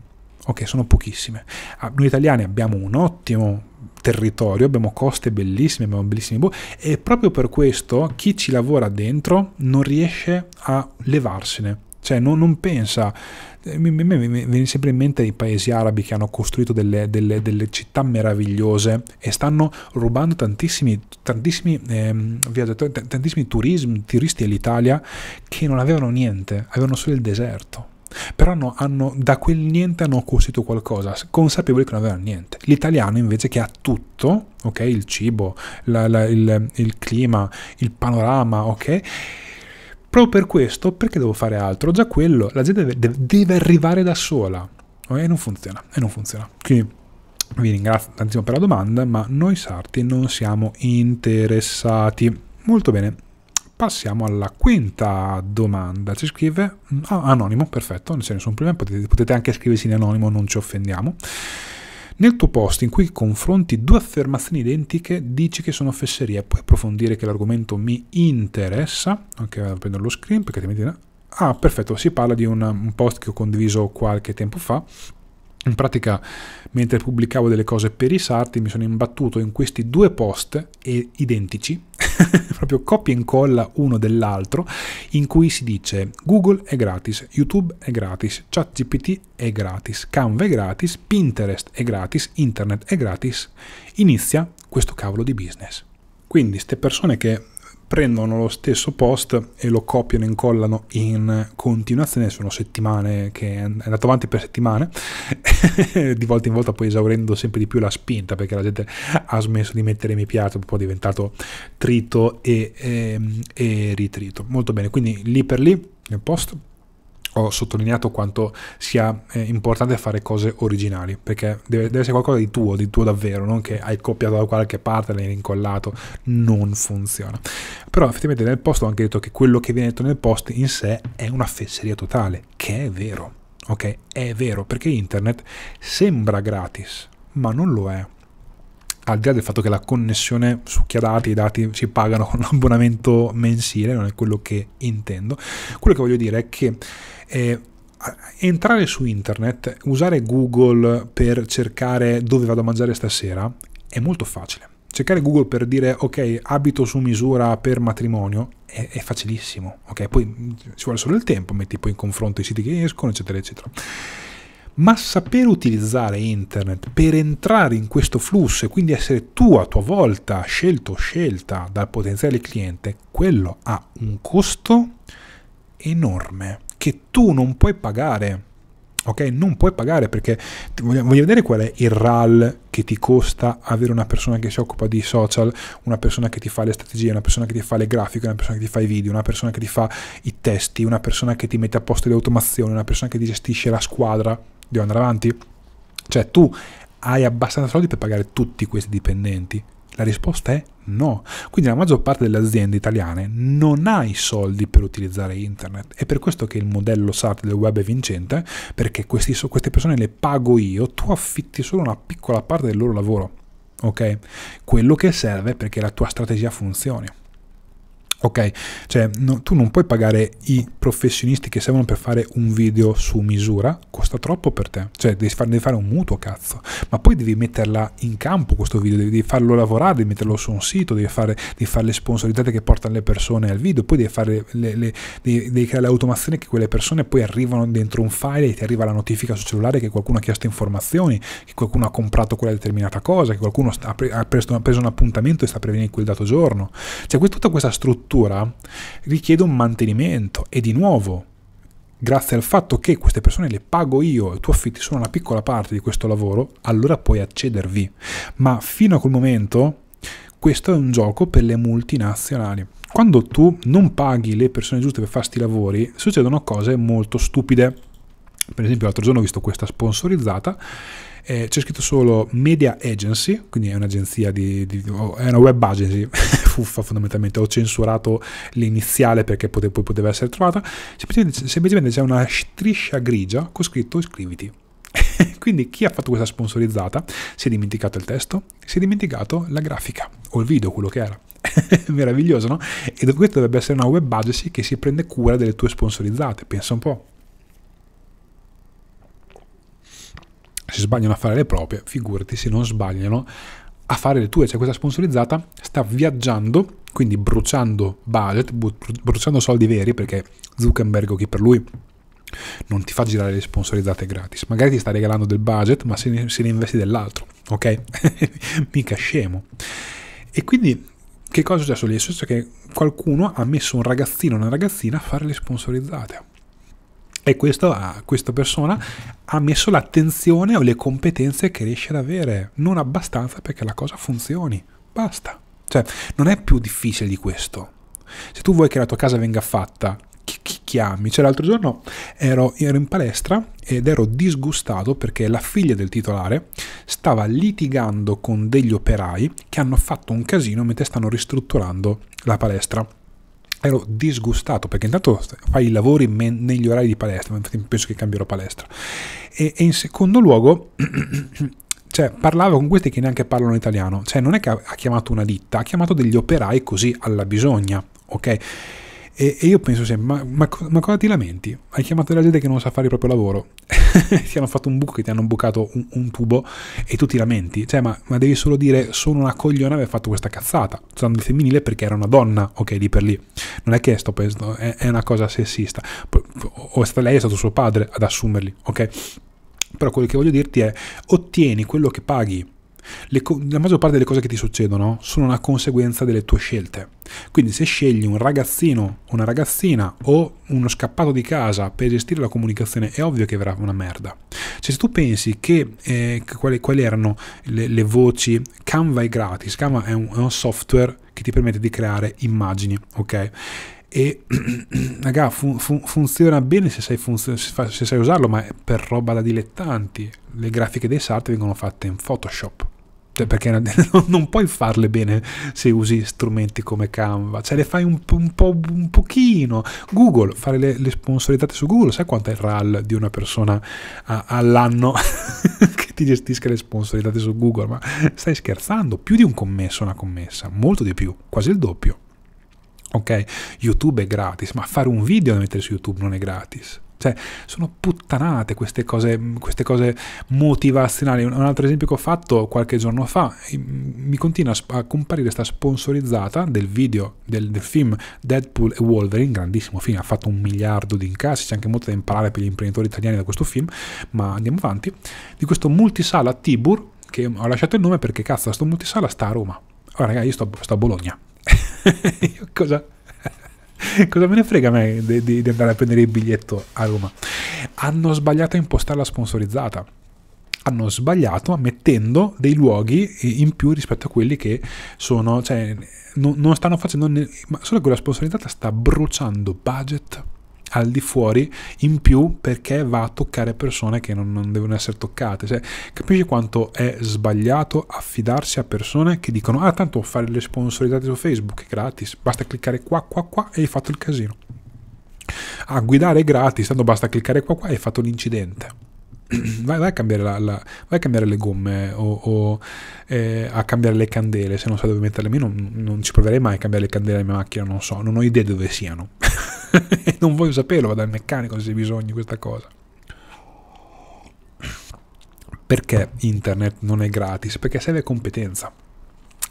Ok, sono pochissime. Ah, noi italiani abbiamo un ottimo territorio, abbiamo coste bellissime, abbiamo bellissimi boschi e proprio per questo chi ci lavora dentro non riesce a levarsene. Cioè non, non pensa, eh, mi, mi, mi, viene sempre in mente i paesi arabi che hanno costruito delle, delle, delle città meravigliose e stanno rubando tantissimi, tantissimi, ehm, tantissimi turismi, turisti all'Italia che non avevano niente, avevano solo il deserto però no, hanno, da quel niente hanno costruito qualcosa, consapevoli che non avevano niente. L'italiano invece che ha tutto, ok? Il cibo, la, la, il, il, clima, il panorama, ok? Proprio per questo, perché devo fare altro? Già quello, la gente deve, deve arrivare da sola. Okay? E non funziona, e non funziona. Quindi vi ringrazio tantissimo per la domanda, ma noi sarti non siamo interessati. Molto bene, Passiamo alla quinta domanda. Ci scrive ah, anonimo, perfetto, non c'è nessun problema, potete, potete anche scriversi in anonimo, non ci offendiamo. Nel tuo post in cui confronti due affermazioni identiche dici che sono fesserie, puoi approfondire che l'argomento mi interessa, ok, vado a prendere lo screen perché altrimenti... Ah, perfetto, si parla di un, un post che ho condiviso qualche tempo fa in pratica, mentre pubblicavo delle cose per i sarti, mi sono imbattuto in questi due post identici, proprio copia e incolla uno dell'altro, in cui si dice Google è gratis, YouTube è gratis, ChatGPT è gratis, Canva è gratis, Pinterest è gratis, Internet è gratis, inizia questo cavolo di business. Quindi, queste persone che prendono lo stesso post e lo copiano e incollano in continuazione, sono settimane che è andato avanti per settimane, di volta in volta poi esaurendo sempre di più la spinta perché la gente ha smesso di mettere mi piace, un è diventato trito e, e, ehm, e ritrito. Molto bene, quindi lì per lì nel post ho sottolineato quanto sia eh, importante fare cose originali, perché deve, deve, essere qualcosa di tuo, di tuo davvero, non che hai copiato da qualche parte, l'hai incollato, non funziona. Però effettivamente nel post ho anche detto che quello che viene detto nel post in sé è una fesseria totale, che è vero, ok? È vero, perché internet sembra gratis, ma non lo è al di là del fatto che la connessione succhia dati, i dati si pagano con un abbonamento mensile, non è quello che intendo. Quello che voglio dire è che eh, entrare su internet, usare Google per cercare dove vado a mangiare stasera, è molto facile. Cercare Google per dire ok, abito su misura per matrimonio è, è facilissimo, ok? Poi ci vuole solo il tempo, metti poi in confronto i siti che escono, eccetera, eccetera ma saper utilizzare internet per entrare in questo flusso e quindi essere tu a tua volta scelto o scelta dal potenziale cliente, quello ha un costo enorme che tu non puoi pagare. Ok, non puoi pagare perché voglio, voglio vedere qual è il RAL che ti costa avere una persona che si occupa di social, una persona che ti fa le strategie, una persona che ti fa le grafiche, una persona che ti fa i video, una persona che ti fa i testi, una persona che ti mette a posto le automazioni, una persona che ti gestisce la squadra devo andare avanti? Cioè tu hai abbastanza soldi per pagare tutti questi dipendenti? La risposta è no. Quindi la maggior parte delle aziende italiane non ha i soldi per utilizzare internet. È per questo che il modello SART del web è vincente, perché questi, queste persone le pago io, tu affitti solo una piccola parte del loro lavoro. Ok? Quello che serve perché la tua strategia funzioni. Ok, cioè no, tu non puoi pagare i professionisti che servono per fare un video su misura, costa troppo per te, cioè devi, far, devi fare un mutuo cazzo, ma poi devi metterla in campo questo video, devi, devi farlo lavorare, devi metterlo su un sito, devi fare, devi fare, le sponsorizzate che portano le persone al video, poi devi, fare le, le, devi, devi creare l'automazione che quelle persone poi arrivano dentro un file e ti arriva la notifica sul cellulare che qualcuno ha chiesto informazioni, che qualcuno ha comprato quella determinata cosa, che qualcuno sta, ha, preso, ha preso un appuntamento e sta per venire quel dato giorno, cioè tutta questa struttura struttura richiede un mantenimento e di nuovo grazie al fatto che queste persone le pago io e tu affitti solo una piccola parte di questo lavoro, allora puoi accedervi. Ma fino a quel momento questo è un gioco per le multinazionali. Quando tu non paghi le persone giuste per fare questi lavori, succedono cose molto stupide. Per esempio l'altro giorno ho visto questa sponsorizzata eh, c'è scritto solo media agency, quindi è un'agenzia di, di è una web agency, fuffa fondamentalmente, ho censurato l'iniziale perché pote, poi poteva essere trovata, semplicemente, semplicemente c'è una striscia grigia con scritto iscriviti. Quindi chi ha fatto questa sponsorizzata si è dimenticato il testo, si è dimenticato la grafica o il video, quello che era. Meraviglioso, no? E questo dovrebbe essere una web agency che si prende cura delle tue sponsorizzate, pensa un po'. si sbagliano a fare le proprie, figurati se non sbagliano a fare le tue. Cioè questa sponsorizzata sta viaggiando, quindi bruciando budget, bruciando soldi veri, perché Zuckerberg o chi per lui non ti fa girare le sponsorizzate gratis. Magari ti sta regalando del budget, ma se ne, se ne investi dell'altro, ok? Mica scemo. E quindi che cosa è successo lì? È successo che qualcuno ha messo un ragazzino o una ragazzina a fare le sponsorizzate. E questo, questa persona ha messo l'attenzione o le competenze che riesce ad avere, non abbastanza perché la cosa funzioni. Basta. Cioè, non è più difficile di questo. Se tu vuoi che la tua casa venga fatta, chi, chi chiami? Cioè, l'altro giorno ero, ero in palestra ed ero disgustato perché la figlia del titolare stava litigando con degli operai che hanno fatto un casino mentre stanno ristrutturando la palestra ero disgustato perché intanto fai i lavori men- negli orari di palestra, penso che cambierò palestra. E, e in secondo luogo, cioè, parlavo con questi che neanche parlano italiano, cioè non è che ha chiamato una ditta, ha chiamato degli operai così alla bisogna, ok? E, e io penso sempre, ma, ma, ma, cosa ti lamenti? Hai chiamato della gente che non sa fare il proprio lavoro, ti hanno fatto un buco, che ti hanno bucato un, un, tubo e tu ti lamenti, cioè ma, ma devi solo dire sono una cogliona aver fatto questa cazzata, sto il femminile perché era una donna, ok, lì per lì, non è che sto pensando, è, è una cosa sessista, o è stata lei, è stato suo padre ad assumerli, ok? Però quello che voglio dirti è ottieni quello che paghi le, la maggior parte delle cose che ti succedono sono una conseguenza delle tue scelte. Quindi se scegli un ragazzino, una ragazzina o uno scappato di casa per gestire la comunicazione, è ovvio che verrà una merda. Cioè se tu pensi che, eh, quali, quali, erano le, le, voci, Canva è gratis, Canva è un, è un software che ti permette di creare immagini, ok? e raga, fun, fun, funziona bene se sai, funzion- se sai, usarlo ma è per roba da dilettanti le grafiche dei sarti vengono fatte in photoshop cioè perché non puoi farle bene se usi strumenti come Canva, cioè le fai un, un, po', un pochino. Google, fare le, le sponsorizzate su Google, sai quanto è il RAL di una persona a, all'anno che ti gestisca le sponsorizzate su Google? Ma stai scherzando, più di un commesso, una commessa, molto di più, quasi il doppio. Ok, YouTube è gratis, ma fare un video da mettere su YouTube non è gratis. Cioè, sono puttanate queste cose, mm, queste cose motivazionali. Un altro esempio che ho fatto qualche giorno fa, mm, mi continua a comparire questa sponsorizzata del video, del, del, film Deadpool e Wolverine, grandissimo film, ha fatto un miliardo di incassi, c'è anche molto da imparare per gli imprenditori italiani da questo film, ma andiamo avanti, di questo multisala Tibur, che ho lasciato il nome perché cazzo, questo multisala sta a Roma. Ora ragazzi, io sto, sto a Bologna. cosa? cosa me ne frega a me di, di, andare a prendere il biglietto a Roma? Hanno sbagliato a impostare la sponsorizzata hanno sbagliato mettendo dei luoghi in più rispetto a quelli che sono, cioè, non, non stanno facendo, ne, ma solo che la sponsorizzata sta bruciando budget al di fuori in più perché va a toccare persone che non, non devono essere toccate. Cioè, capisci quanto è sbagliato affidarsi a persone che dicono ah tanto fare le sponsorizzate su Facebook è gratis, basta cliccare qua, qua, qua e hai fatto il casino. A guidare è gratis, tanto basta cliccare qua, qua e hai fatto l'incidente. vai, vai, a la, la, vai, a cambiare le gomme o, o eh, a cambiare le candele se non so dove metterle. Io non, non ci proverei mai a cambiare le candele alla mia macchina, non so, non ho idea dove siano. non voglio saperlo, vado al meccanico se hai bisogno di questa cosa. Perché internet non è gratis? Perché serve competenza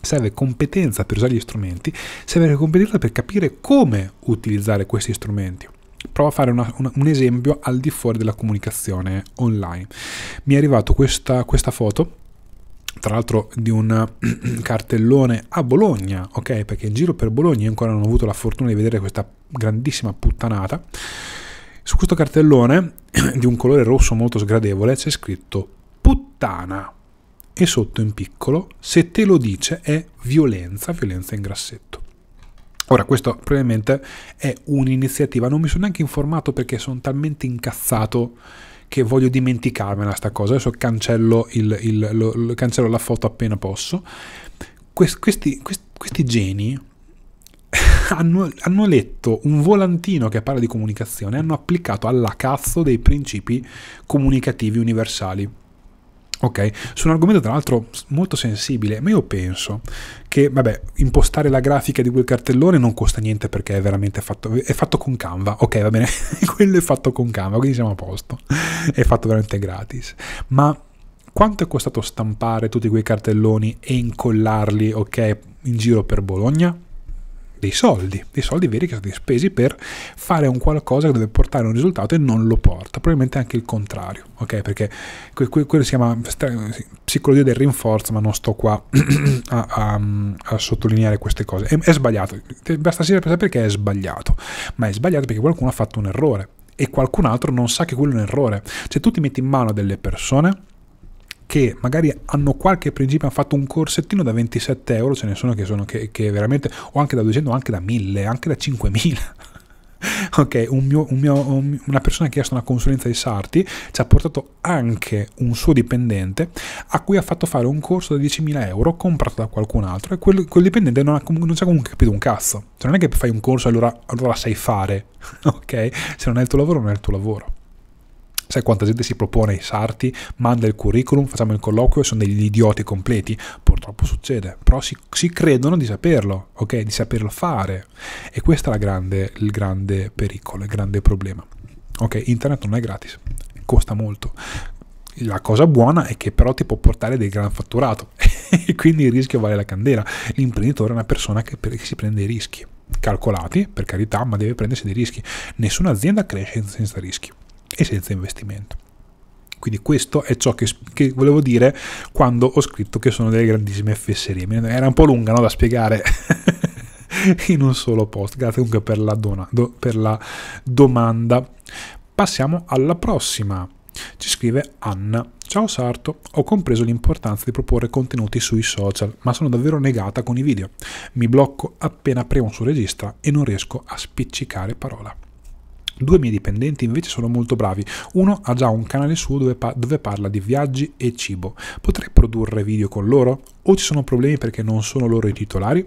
serve competenza per usare gli strumenti, serve competenza per capire come utilizzare questi strumenti. Provo a fare una, una, un esempio al di fuori della comunicazione online. Mi è arrivata questa, questa foto tra l'altro di un cartellone a Bologna, ok? Perché in giro per Bologna io ancora non ho avuto la fortuna di vedere questa grandissima puttanata. Su questo cartellone di un colore rosso molto sgradevole c'è scritto puttana e sotto in piccolo se te lo dice è violenza, violenza in grassetto. Ora, questo probabilmente è un'iniziativa, non mi sono neanche informato perché sono talmente incazzato che voglio dimenticarmela sta cosa, adesso cancello, il, il, lo, lo, cancello la foto appena posso. Quest, questi, quest, questi, geni hanno, hanno, letto un volantino che parla di comunicazione, e hanno applicato alla cazzo dei principi comunicativi universali. Ok, su un argomento tra l'altro molto sensibile, ma io penso che, vabbè, impostare la grafica di quel cartellone non costa niente perché è veramente fatto, è fatto con Canva, ok, va bene, quello è fatto con Canva, quindi siamo a posto, è fatto veramente gratis, ma quanto è costato stampare tutti quei cartelloni e incollarli, ok, in giro per Bologna? dei soldi, dei soldi veri che sono stati spesi per fare un qualcosa che deve portare un risultato e non lo porta, probabilmente anche il contrario, ok? Perché quello si chiama psicologia del rinforzo, ma non sto qua a, a, a, sottolineare queste cose. È, è sbagliato, basta sapere perché è sbagliato, ma è sbagliato perché qualcuno ha fatto un errore e qualcun altro non sa che quello è un errore. Se tu ti metti in mano delle persone che magari hanno qualche principio, hanno fatto un corsettino da 27 euro, ce ne sono che sono che, che veramente, o anche da 200, o anche da 1000, anche da 5000. ok, un mio, un mio, una persona che ha chiesto una consulenza di sarti, ci ha portato anche un suo dipendente a cui ha fatto fare un corso da 10.000 euro comprato da qualcun altro e quel, quel dipendente non, ha, non ci ha comunque capito un cazzo. Cioè non è che fai un corso e allora, allora sai fare, ok? Se non è il tuo lavoro non è il tuo lavoro. Sai quanta gente si propone ai sarti, manda il curriculum, facciamo il colloquio e sono degli idioti completi? Purtroppo succede, però si, si credono di saperlo, ok? Di saperlo fare. E questo è grande, il grande pericolo, il grande problema. Ok, internet non è gratis, costa molto. La cosa buona è che però ti può portare del gran fatturato e quindi il rischio vale la candela. L'imprenditore è una persona che, che si prende i rischi calcolati, per carità, ma deve prendersi dei rischi. Nessuna azienda cresce senza rischi e senza investimento. Quindi questo è ciò che, che, volevo dire quando ho scritto che sono delle grandissime fesserie. Era un po' lunga no, da spiegare in un solo post. Grazie comunque per la, dona, do, per la domanda. Passiamo alla prossima. Ci scrive Anna. Ciao Sarto, ho compreso l'importanza di proporre contenuti sui social, ma sono davvero negata con i video. Mi blocco appena premo su registra e non riesco a spiccicare parola. Due miei dipendenti invece sono molto bravi. Uno ha già un canale suo dove, pa- dove, parla di viaggi e cibo. Potrei produrre video con loro? O ci sono problemi perché non sono loro i titolari?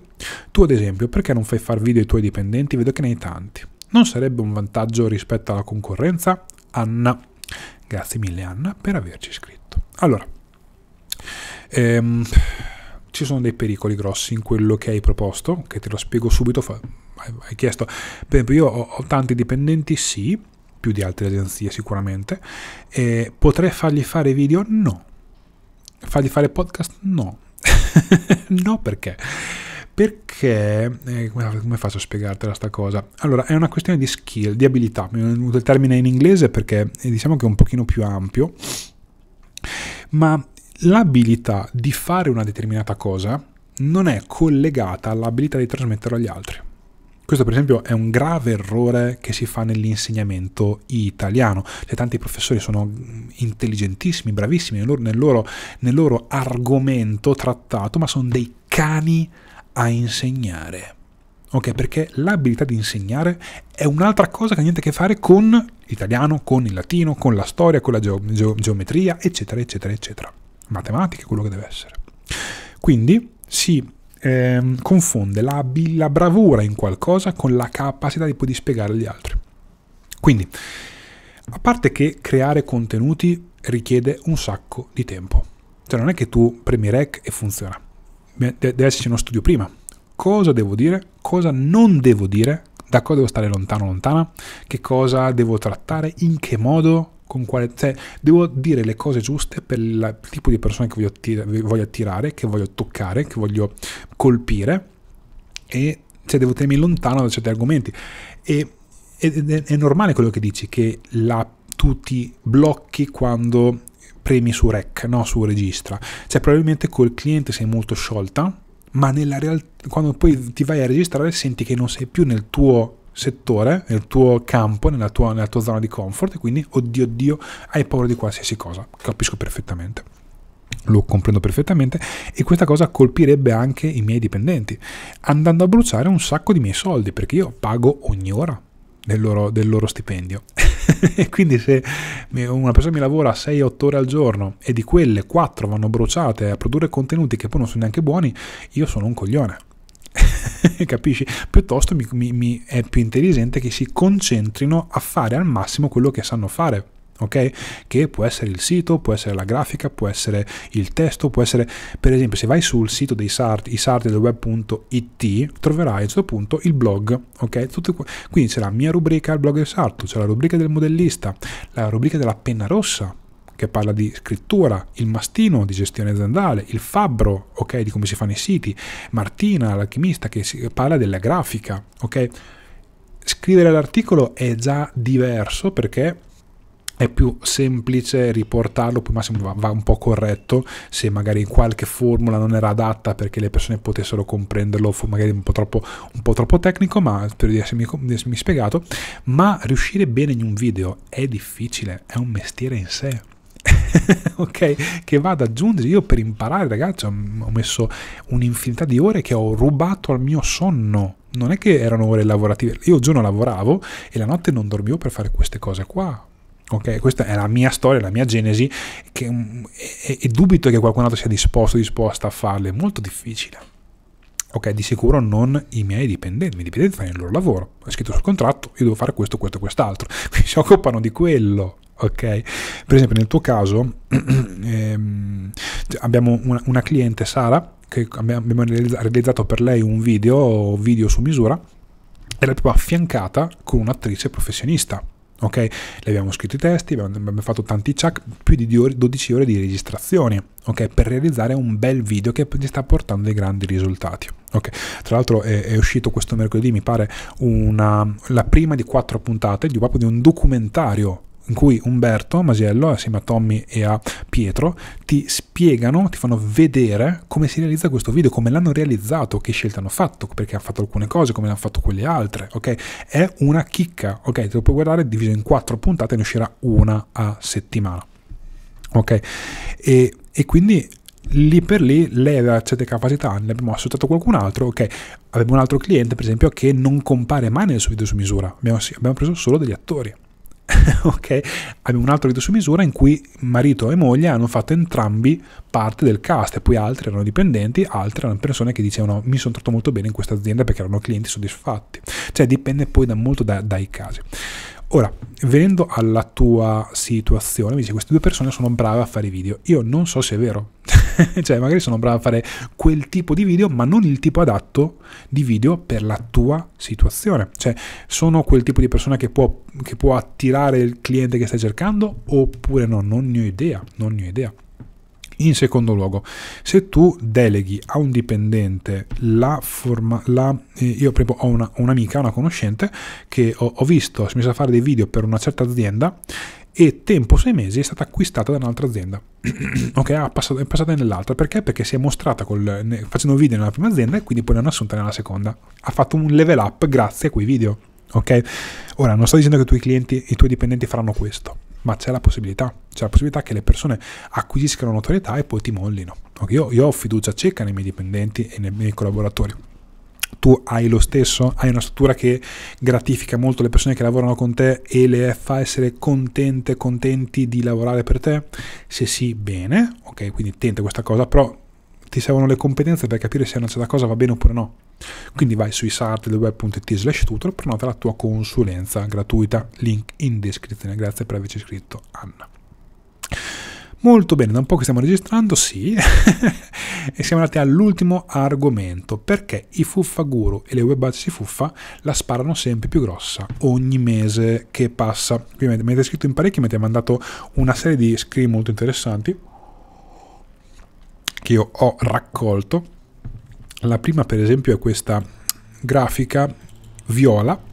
Tu ad esempio, perché non fai far video ai tuoi dipendenti? Vedo che ne hai tanti. Non sarebbe un vantaggio rispetto alla concorrenza? Anna. Grazie mille Anna per averci scritto. Allora, ehm, ci sono dei pericoli grossi in quello che hai proposto, che te lo spiego subito, fa- hai chiesto, per esempio io ho, ho tanti dipendenti, sì, più di altre agenzie sicuramente, eh, potrei fargli fare video? No. Fargli fare podcast? No. no perché? Perché, eh, come faccio a spiegartela sta cosa? Allora, è una questione di skill, di abilità, uso il termine in inglese perché eh, diciamo che è un pochino più ampio, ma l'abilità di fare una determinata cosa non è collegata all'abilità di trasmetterlo agli altri. Questo per esempio è un grave errore che si fa nell'insegnamento italiano, cioè, tanti professori sono intelligentissimi, bravissimi nel loro, nel loro, nel loro argomento trattato, ma sono dei cani a insegnare. Ok, perché l'abilità di insegnare è un'altra cosa che ha niente a che fare con l'italiano, con il latino, con la storia, con la ge- ge- geometria, eccetera, eccetera, eccetera. Matematica è quello che deve essere. Quindi si eh, confonde la, la bravura in qualcosa con la capacità di poi spiegare agli altri. Quindi, a parte che creare contenuti richiede un sacco di tempo. Cioè non è che tu premi rec e funziona. Deve esserci uno studio prima. Cosa devo dire? Cosa non devo dire? Da cosa devo stare lontano, lontana? Che cosa devo trattare? In che modo? con quale, cioè, devo dire le cose giuste per il tipo di persone che voglio, attir- voglio attirare, che voglio toccare, che voglio colpire e cioè, devo tenermi lontano da certi argomenti. E, ed è, è normale quello che dici, che la, tu ti blocchi quando premi su rec, no? su registra. Cioè probabilmente col cliente sei molto sciolta, ma nella realtà, quando poi ti vai a registrare senti che non sei più nel tuo settore, nel tuo campo, nella tua, nella tua zona di comfort e quindi, oddio, oddio, hai paura di qualsiasi cosa. Capisco perfettamente lo comprendo perfettamente e questa cosa colpirebbe anche i miei dipendenti, andando a bruciare un sacco di miei soldi perché io pago ogni ora del loro, del loro stipendio. Quindi se una persona mi lavora 6-8 ore al giorno e di quelle 4 vanno bruciate a produrre contenuti che poi non sono neanche buoni, io sono un coglione. capisci? Piuttosto mi, mi, mi è più intelligente che si concentrino a fare al massimo quello che sanno fare. ok? Che può essere il sito, può essere la grafica, può essere il testo, può essere, per esempio, se vai sul sito dei sarti, sartidelweb.it, troverai a questo punto il blog, ok? Tutto, quindi c'è la mia rubrica, al blog del sarto, c'è la rubrica del modellista, la rubrica della penna rossa, che parla di scrittura, il mastino di gestione aziendale, il fabbro, ok, di come si fanno i siti, Martina, l'alchimista, che parla della grafica, ok? Scrivere l'articolo è già diverso perché è più semplice riportarlo, poi massimo va un po' corretto, se magari qualche formula non era adatta perché le persone potessero comprenderlo, fu magari un po' troppo, un po troppo tecnico, ma spero di essermi, di essermi spiegato, ma riuscire bene in un video è difficile, è un mestiere in sé. ok? Che vado ad aggiungere. Io per imparare, ragazzi, ho messo un'infinità di ore che ho rubato al mio sonno. Non è che erano ore lavorative, io il giorno lavoravo e la notte non dormivo per fare queste cose qua. Ok, questa è la mia storia, la mia genesi, che, mm, e, e, dubito che qualcun altro sia disposto, disposta a farle, è molto difficile. Ok, di sicuro non i miei dipendenti, i miei dipendenti fanno il loro lavoro, è scritto sul contratto, io devo fare questo, questo e quest'altro, quindi si occupano di quello, ok? Per esempio nel tuo caso ehm, cioè, abbiamo una, una, cliente, Sara, che abbiamo realizzato per lei un video, video su misura, e l'abbiamo affiancata con un'attrice professionista. Ok, le abbiamo scritto i testi, abbiamo fatto tanti chuck, più di 12 ore di registrazioni, ok, per realizzare un bel video che ti sta portando dei grandi risultati. Okay. Tra l'altro è, è, uscito questo mercoledì, mi pare, una, la prima di quattro puntate di, proprio di un documentario in cui Umberto Masiello, assieme a Tommy e a Pietro, ti spiegano, ti fanno vedere come si realizza questo video, come l'hanno realizzato, che scelte hanno fatto, perché hanno fatto alcune cose, come l'hanno fatto quelle altre, ok? È una chicca, ok? Te lo puoi guardare diviso in quattro puntate, ne uscirà una a settimana, ok? E, e quindi lì per lì lei aveva certe capacità, ne abbiamo assodato qualcun altro, ok? Abbiamo un altro cliente, per esempio, che non compare mai nel suo video su misura, abbiamo, abbiamo preso solo degli attori ok? Abbiamo un altro video su misura in cui marito e moglie hanno fatto entrambi parte del cast e poi altri erano dipendenti, altri erano persone che dicevano mi sono trovato molto bene in questa azienda perché erano clienti soddisfatti. Cioè dipende poi da molto da, dai casi. Ora, venendo alla tua situazione, mi dice queste due persone sono brave a fare video. Io non so se è vero. cioè magari sono bravo a fare quel tipo di video, ma non il tipo adatto di video per la tua situazione. Cioè sono quel tipo di persona che può, che può attirare il cliente che stai cercando oppure no, non ne ho idea, non ne ho idea. In secondo luogo, se tu deleghi a un dipendente la forma, la, eh, io proprio ho una, un'amica, una conoscente che ho, ho visto, si è messa a fare dei video per una certa azienda e tempo sei mesi è stata acquistata da un'altra azienda. ok, ah, passato, è passata nell'altra perché? Perché si è mostrata col, ne, facendo video nella prima azienda e quindi poi l'hanno assunta nella seconda. Ha fatto un level up grazie a quei video. Ok, ora non sto dicendo che i tuoi clienti, i tuoi dipendenti faranno questo, ma c'è la possibilità, c'è la possibilità che le persone acquisiscano notorietà e poi ti mollino. Okay? Io, io ho fiducia cieca nei miei dipendenti e nei miei collaboratori tu hai lo stesso, hai una struttura che gratifica molto le persone che lavorano con te e le fa essere contente, contenti di lavorare per te? Se sì, bene, ok, quindi tenta questa cosa, però ti servono le competenze per capire se una certa cosa va bene oppure no. Quindi vai su site web.it slash tutor, prenota la tua consulenza gratuita, link in descrizione. Grazie per averci iscritto, Anna. Molto bene, da un po' che stiamo registrando, sì, e siamo andati all'ultimo argomento, perché i fuffaguru e le web agency fuffa la sparano sempre più grossa ogni mese che passa. Qui mi avete scritto in parecchi, mi avete mandato una serie di screen molto interessanti che io ho raccolto. La prima per esempio è questa grafica viola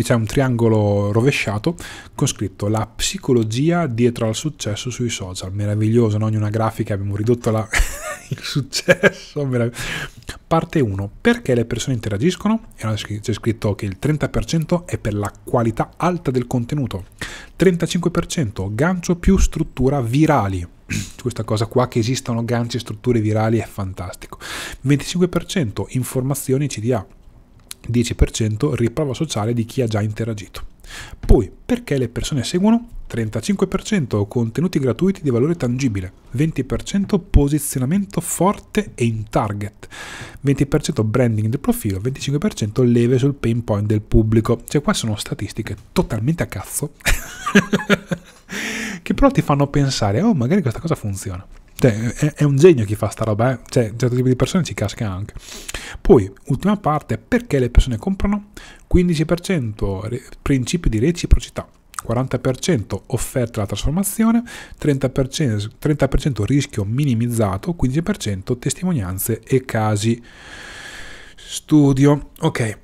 e c'è un triangolo rovesciato con scritto la psicologia dietro al successo sui social. Meraviglioso, no? in una grafica abbiamo ridotto la... il successo. Meravigli... Parte 1. Perché le persone interagiscono? C'è scritto che il 30% è per la qualità alta del contenuto, 35% gancio più struttura virali questa cosa qua che esistano ganci e strutture virali è fantastico. 25% informazioni CDA, 10% riprova sociale di chi ha già interagito. Poi, perché le persone seguono? 35% contenuti gratuiti di valore tangibile, 20% posizionamento forte e in target, 20% branding del profilo, 25% leve sul pain point del pubblico. Cioè qua sono statistiche totalmente a cazzo che però ti fanno pensare, oh magari questa cosa funziona. Cioè, è, è un genio chi fa sta roba, eh? cioè certo tipo di persone ci casca anche. Poi, ultima parte, perché le persone comprano? 15% principi di reciprocità. 40% offerta alla trasformazione, 30%, 30% rischio minimizzato, 15% testimonianze e casi studio. Ok.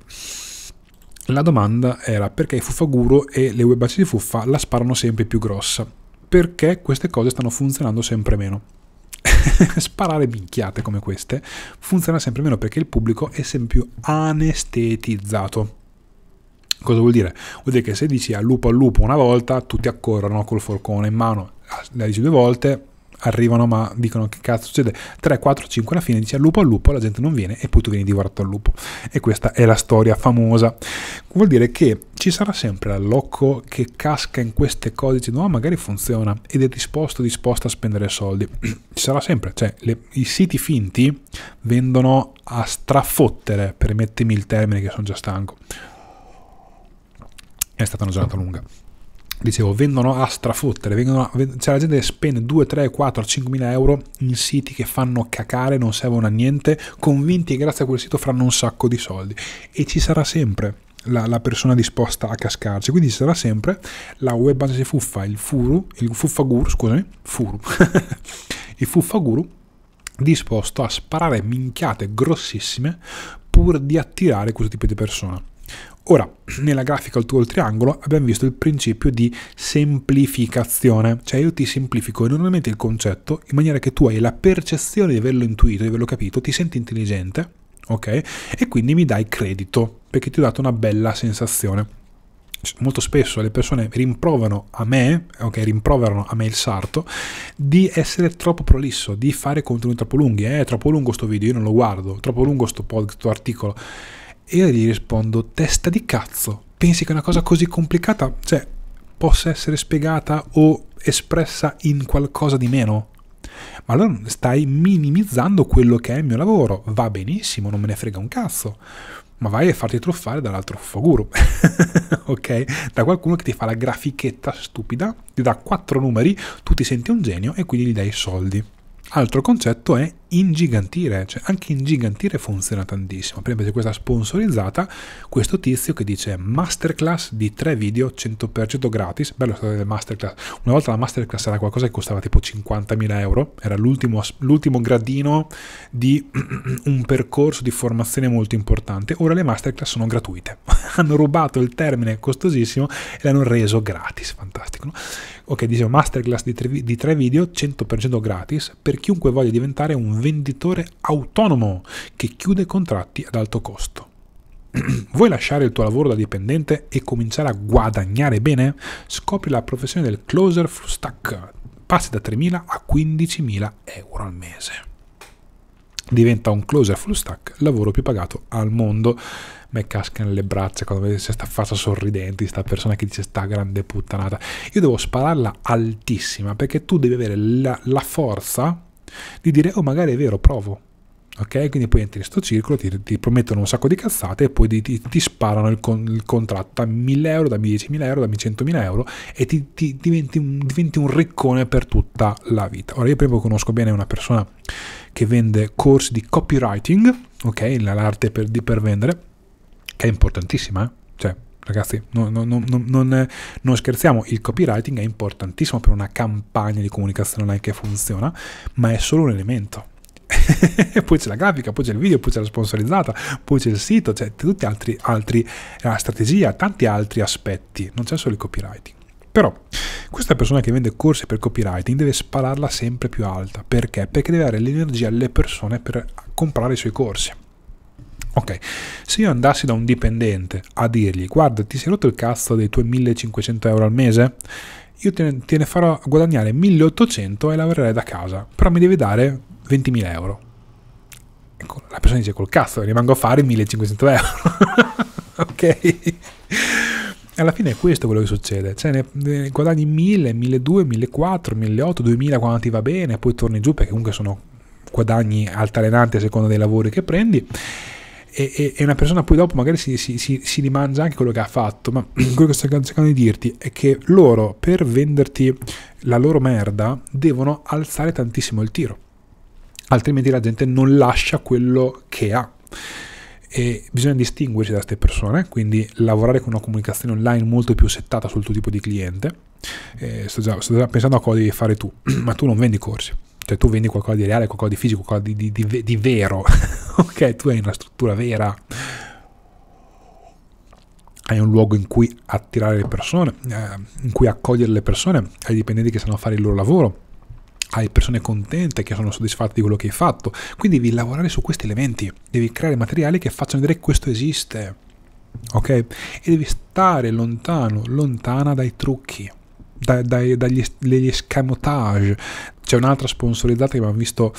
La domanda era perché i fuffaguru e le webacce di fuffa la sparano sempre più grossa? Perché queste cose stanno funzionando sempre meno? sparare minchiate come queste funziona sempre meno perché il pubblico è sempre più anestetizzato. Cosa vuol dire? Vuol dire che se dici a lupo al lupo una volta, tutti accorrono col forcone in mano, la dici due volte, arrivano ma dicono che cazzo succede 3, 4, 5 alla fine dice al lupo al lupo la gente non viene e poi tu vieni divorato al lupo e questa è la storia famosa vuol dire che ci sarà sempre l'allocco che casca in queste cose dicendo no ah, magari funziona ed è disposto disposto a spendere soldi ci sarà sempre cioè le, i siti finti vendono a strafottere permettimi il termine che sono già stanco è stata una giornata lunga dicevo, vendono a strafottere, vendono a, cioè la gente che spende 2, 3, 4, 5 mila euro in siti che fanno cacare, non servono a niente, convinti che grazie a quel sito faranno un sacco di soldi e ci sarà sempre. La, la persona disposta a cascarci quindi ci sarà sempre la web agency fuffa il furu il fuffaguru scusami furu il fuffaguru disposto a sparare minchiate grossissime pur di attirare questo tipo di persona Ora, nella grafica al tuo triangolo abbiamo visto il principio di semplificazione, cioè io ti semplifico enormemente il concetto in maniera che tu hai la percezione di averlo intuito, di averlo capito, ti senti intelligente, ok? E quindi mi dai credito, perché ti ho dato una bella sensazione cioè, molto spesso le persone rimproverano a me, ok, rimproverano a me il sarto, di essere troppo prolisso, di fare contenuti troppo lunghi, eh, troppo lungo sto video, io non lo guardo, troppo lungo sto, pod, sto articolo. E io gli rispondo, testa di cazzo, pensi che una cosa così complicata, cioè, possa essere spiegata o espressa in qualcosa di meno? Ma allora stai minimizzando quello che è il mio lavoro, va benissimo, non me ne frega un cazzo, ma vai a farti truffare dall'altro fuffaguru, ok? Da qualcuno che ti fa la grafichetta stupida, ti dà quattro numeri, tu ti senti un genio e quindi gli dai i soldi. Altro concetto è ingigantire, cioè anche ingigantire funziona tantissimo. Per esempio questa sponsorizzata, questo tizio che dice masterclass di tre video 100% gratis, bello stato delle masterclass, una volta la masterclass era qualcosa che costava tipo 50.000 euro, era l'ultimo, l'ultimo gradino di un percorso di formazione molto importante, ora le masterclass sono gratuite, hanno rubato il termine costosissimo e l'hanno reso gratis, fantastico. No? Ok, dicevo masterclass di tre video 100% gratis per chiunque voglia diventare un venditore autonomo che chiude contratti ad alto costo. Vuoi lasciare il tuo lavoro da dipendente e cominciare a guadagnare bene? Scopri la professione del closer full stack. Passi da 3.000 a 15.000 euro al mese. Diventa un closer full stack, lavoro più pagato al mondo. Me casca nelle braccia quando vedo questa faccia sorridente, questa persona che dice sta grande puttanata. Io devo spararla altissima perché tu devi avere la, la forza di dire oh magari è vero, provo. Ok? Quindi poi entri in questo circolo, ti, ti, promettono un sacco di cazzate e poi ti, ti, ti sparano il, con, il, contratto da 1000 euro, da 10.000 euro, da 100.000 euro e ti, un, diventi, un, riccone per tutta la vita. Ora io prima conosco bene una persona che vende corsi di copywriting, ok? L'arte per, per vendere, che è importantissima, eh? ragazzi, non, non, non, non, scherziamo, il copywriting è importantissimo per una campagna di comunicazione online che funziona, ma è solo un elemento. poi c'è la grafica, poi c'è il video, poi c'è la sponsorizzata, poi c'è il sito, c'è tutti altri, altri, la eh, strategia, tanti altri aspetti, non c'è solo il copywriting. Però questa persona che vende corsi per copywriting deve spararla sempre più alta. Perché? Perché deve dare l'energia alle persone per comprare i suoi corsi. Ok, se io andassi da un dipendente a dirgli guarda ti sei rotto il cazzo dei tuoi 1500 euro al mese, io te ne, te ne farò guadagnare 1800 e lavorerai da casa, però mi devi dare 20.000 euro. Ecco, la persona dice col cazzo rimango a fare 1500 euro. ok? alla fine è questo quello che succede, cioè ne, ne guadagni 1000, 1200, 1400, 1800, 2000 quando ti va bene, poi torni giù perché comunque sono guadagni altalenanti a seconda dei lavori che prendi e, e, una persona poi dopo magari si, si, si, si, rimangia anche quello che ha fatto, ma quello che sto cercando di dirti è che loro per venderti la loro merda devono alzare tantissimo il tiro, altrimenti la gente non lascia quello che ha. E bisogna distinguersi da queste persone, quindi lavorare con una comunicazione online molto più settata sul tuo tipo di cliente. Eh, sto, già, sto già pensando a cosa devi fare tu, ma tu non vendi corsi cioè tu vendi qualcosa di reale, qualcosa di fisico, qualcosa di, di, di, di vero, ok? Tu hai una struttura vera, hai un luogo in cui attirare le persone, eh, in cui accogliere le persone, hai dipendenti che sanno fare il loro lavoro, hai persone contente che sono soddisfatte di quello che hai fatto, quindi devi lavorare su questi elementi, devi creare materiali che facciano vedere che questo esiste, ok? E devi stare lontano, lontana dai trucchi da, dagli, dagli escamotage. C'è un'altra sponsorizzata che abbiamo visto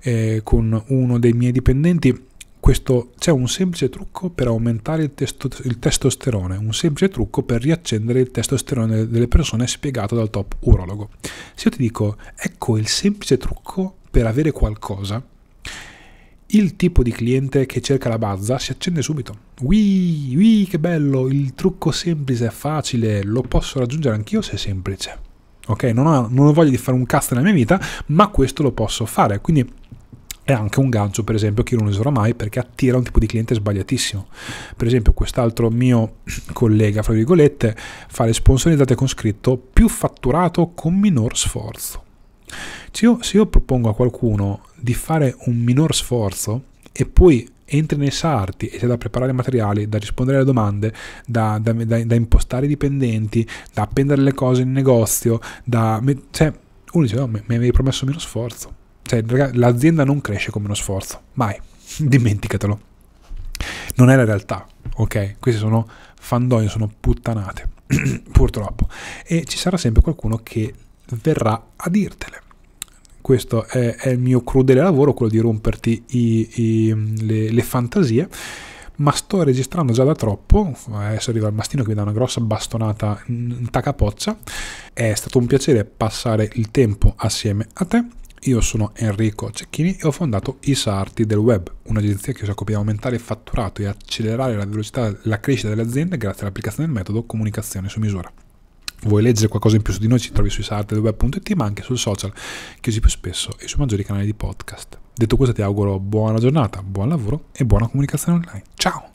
eh, con uno dei miei dipendenti. Questo, c'è un semplice trucco per aumentare il, testo, il, testosterone, un semplice trucco per riaccendere il testosterone delle persone spiegato dal top urologo. Se io ti dico, ecco il semplice trucco per avere qualcosa, il tipo di cliente che cerca la bazza si accende subito. Ui, ui, che bello, il trucco semplice, è facile, lo posso raggiungere anch'io se è semplice. Ok, non ho, non ho voglia di fare un cast nella mia vita, ma questo lo posso fare. Quindi è anche un gancio, per esempio, che io non userò mai perché attira un tipo di cliente sbagliatissimo. Per esempio, quest'altro mio collega, fra virgolette, fa le sponsorizzate con scritto più fatturato con minor sforzo. Se io, se io propongo a qualcuno di fare un minor sforzo e poi entri nei sarti e c'è da preparare materiali, da rispondere alle domande, da, da, da, da impostare i dipendenti, da appendere le cose in negozio, da... Cioè, uno dice, no, mi, mi avevi promesso meno sforzo. Cioè, ragazzi, l'azienda non cresce con meno sforzo, mai, dimenticatelo. Non è la realtà, ok? Queste sono fandonie, sono puttanate, purtroppo. E ci sarà sempre qualcuno che verrà a dirtele. Questo è, è il mio crudele lavoro, quello di romperti i, i, le, le fantasie ma sto registrando già da troppo. Adesso arriva il mastino che mi dà una grossa bastonata in tacapoccia. È stato un piacere passare il tempo assieme a te. Io sono Enrico Cecchini e ho fondato Isarti del Web, un'agenzia che si occupa di aumentare il fatturato e accelerare la velocità la crescita delle aziende grazie all'applicazione del metodo comunicazione su misura vuoi leggere qualcosa in più su di noi ci trovi sui site del ma anche sul social chiusi più spesso e sui maggiori canali di podcast detto questo ti auguro buona giornata buon lavoro e buona comunicazione online ciao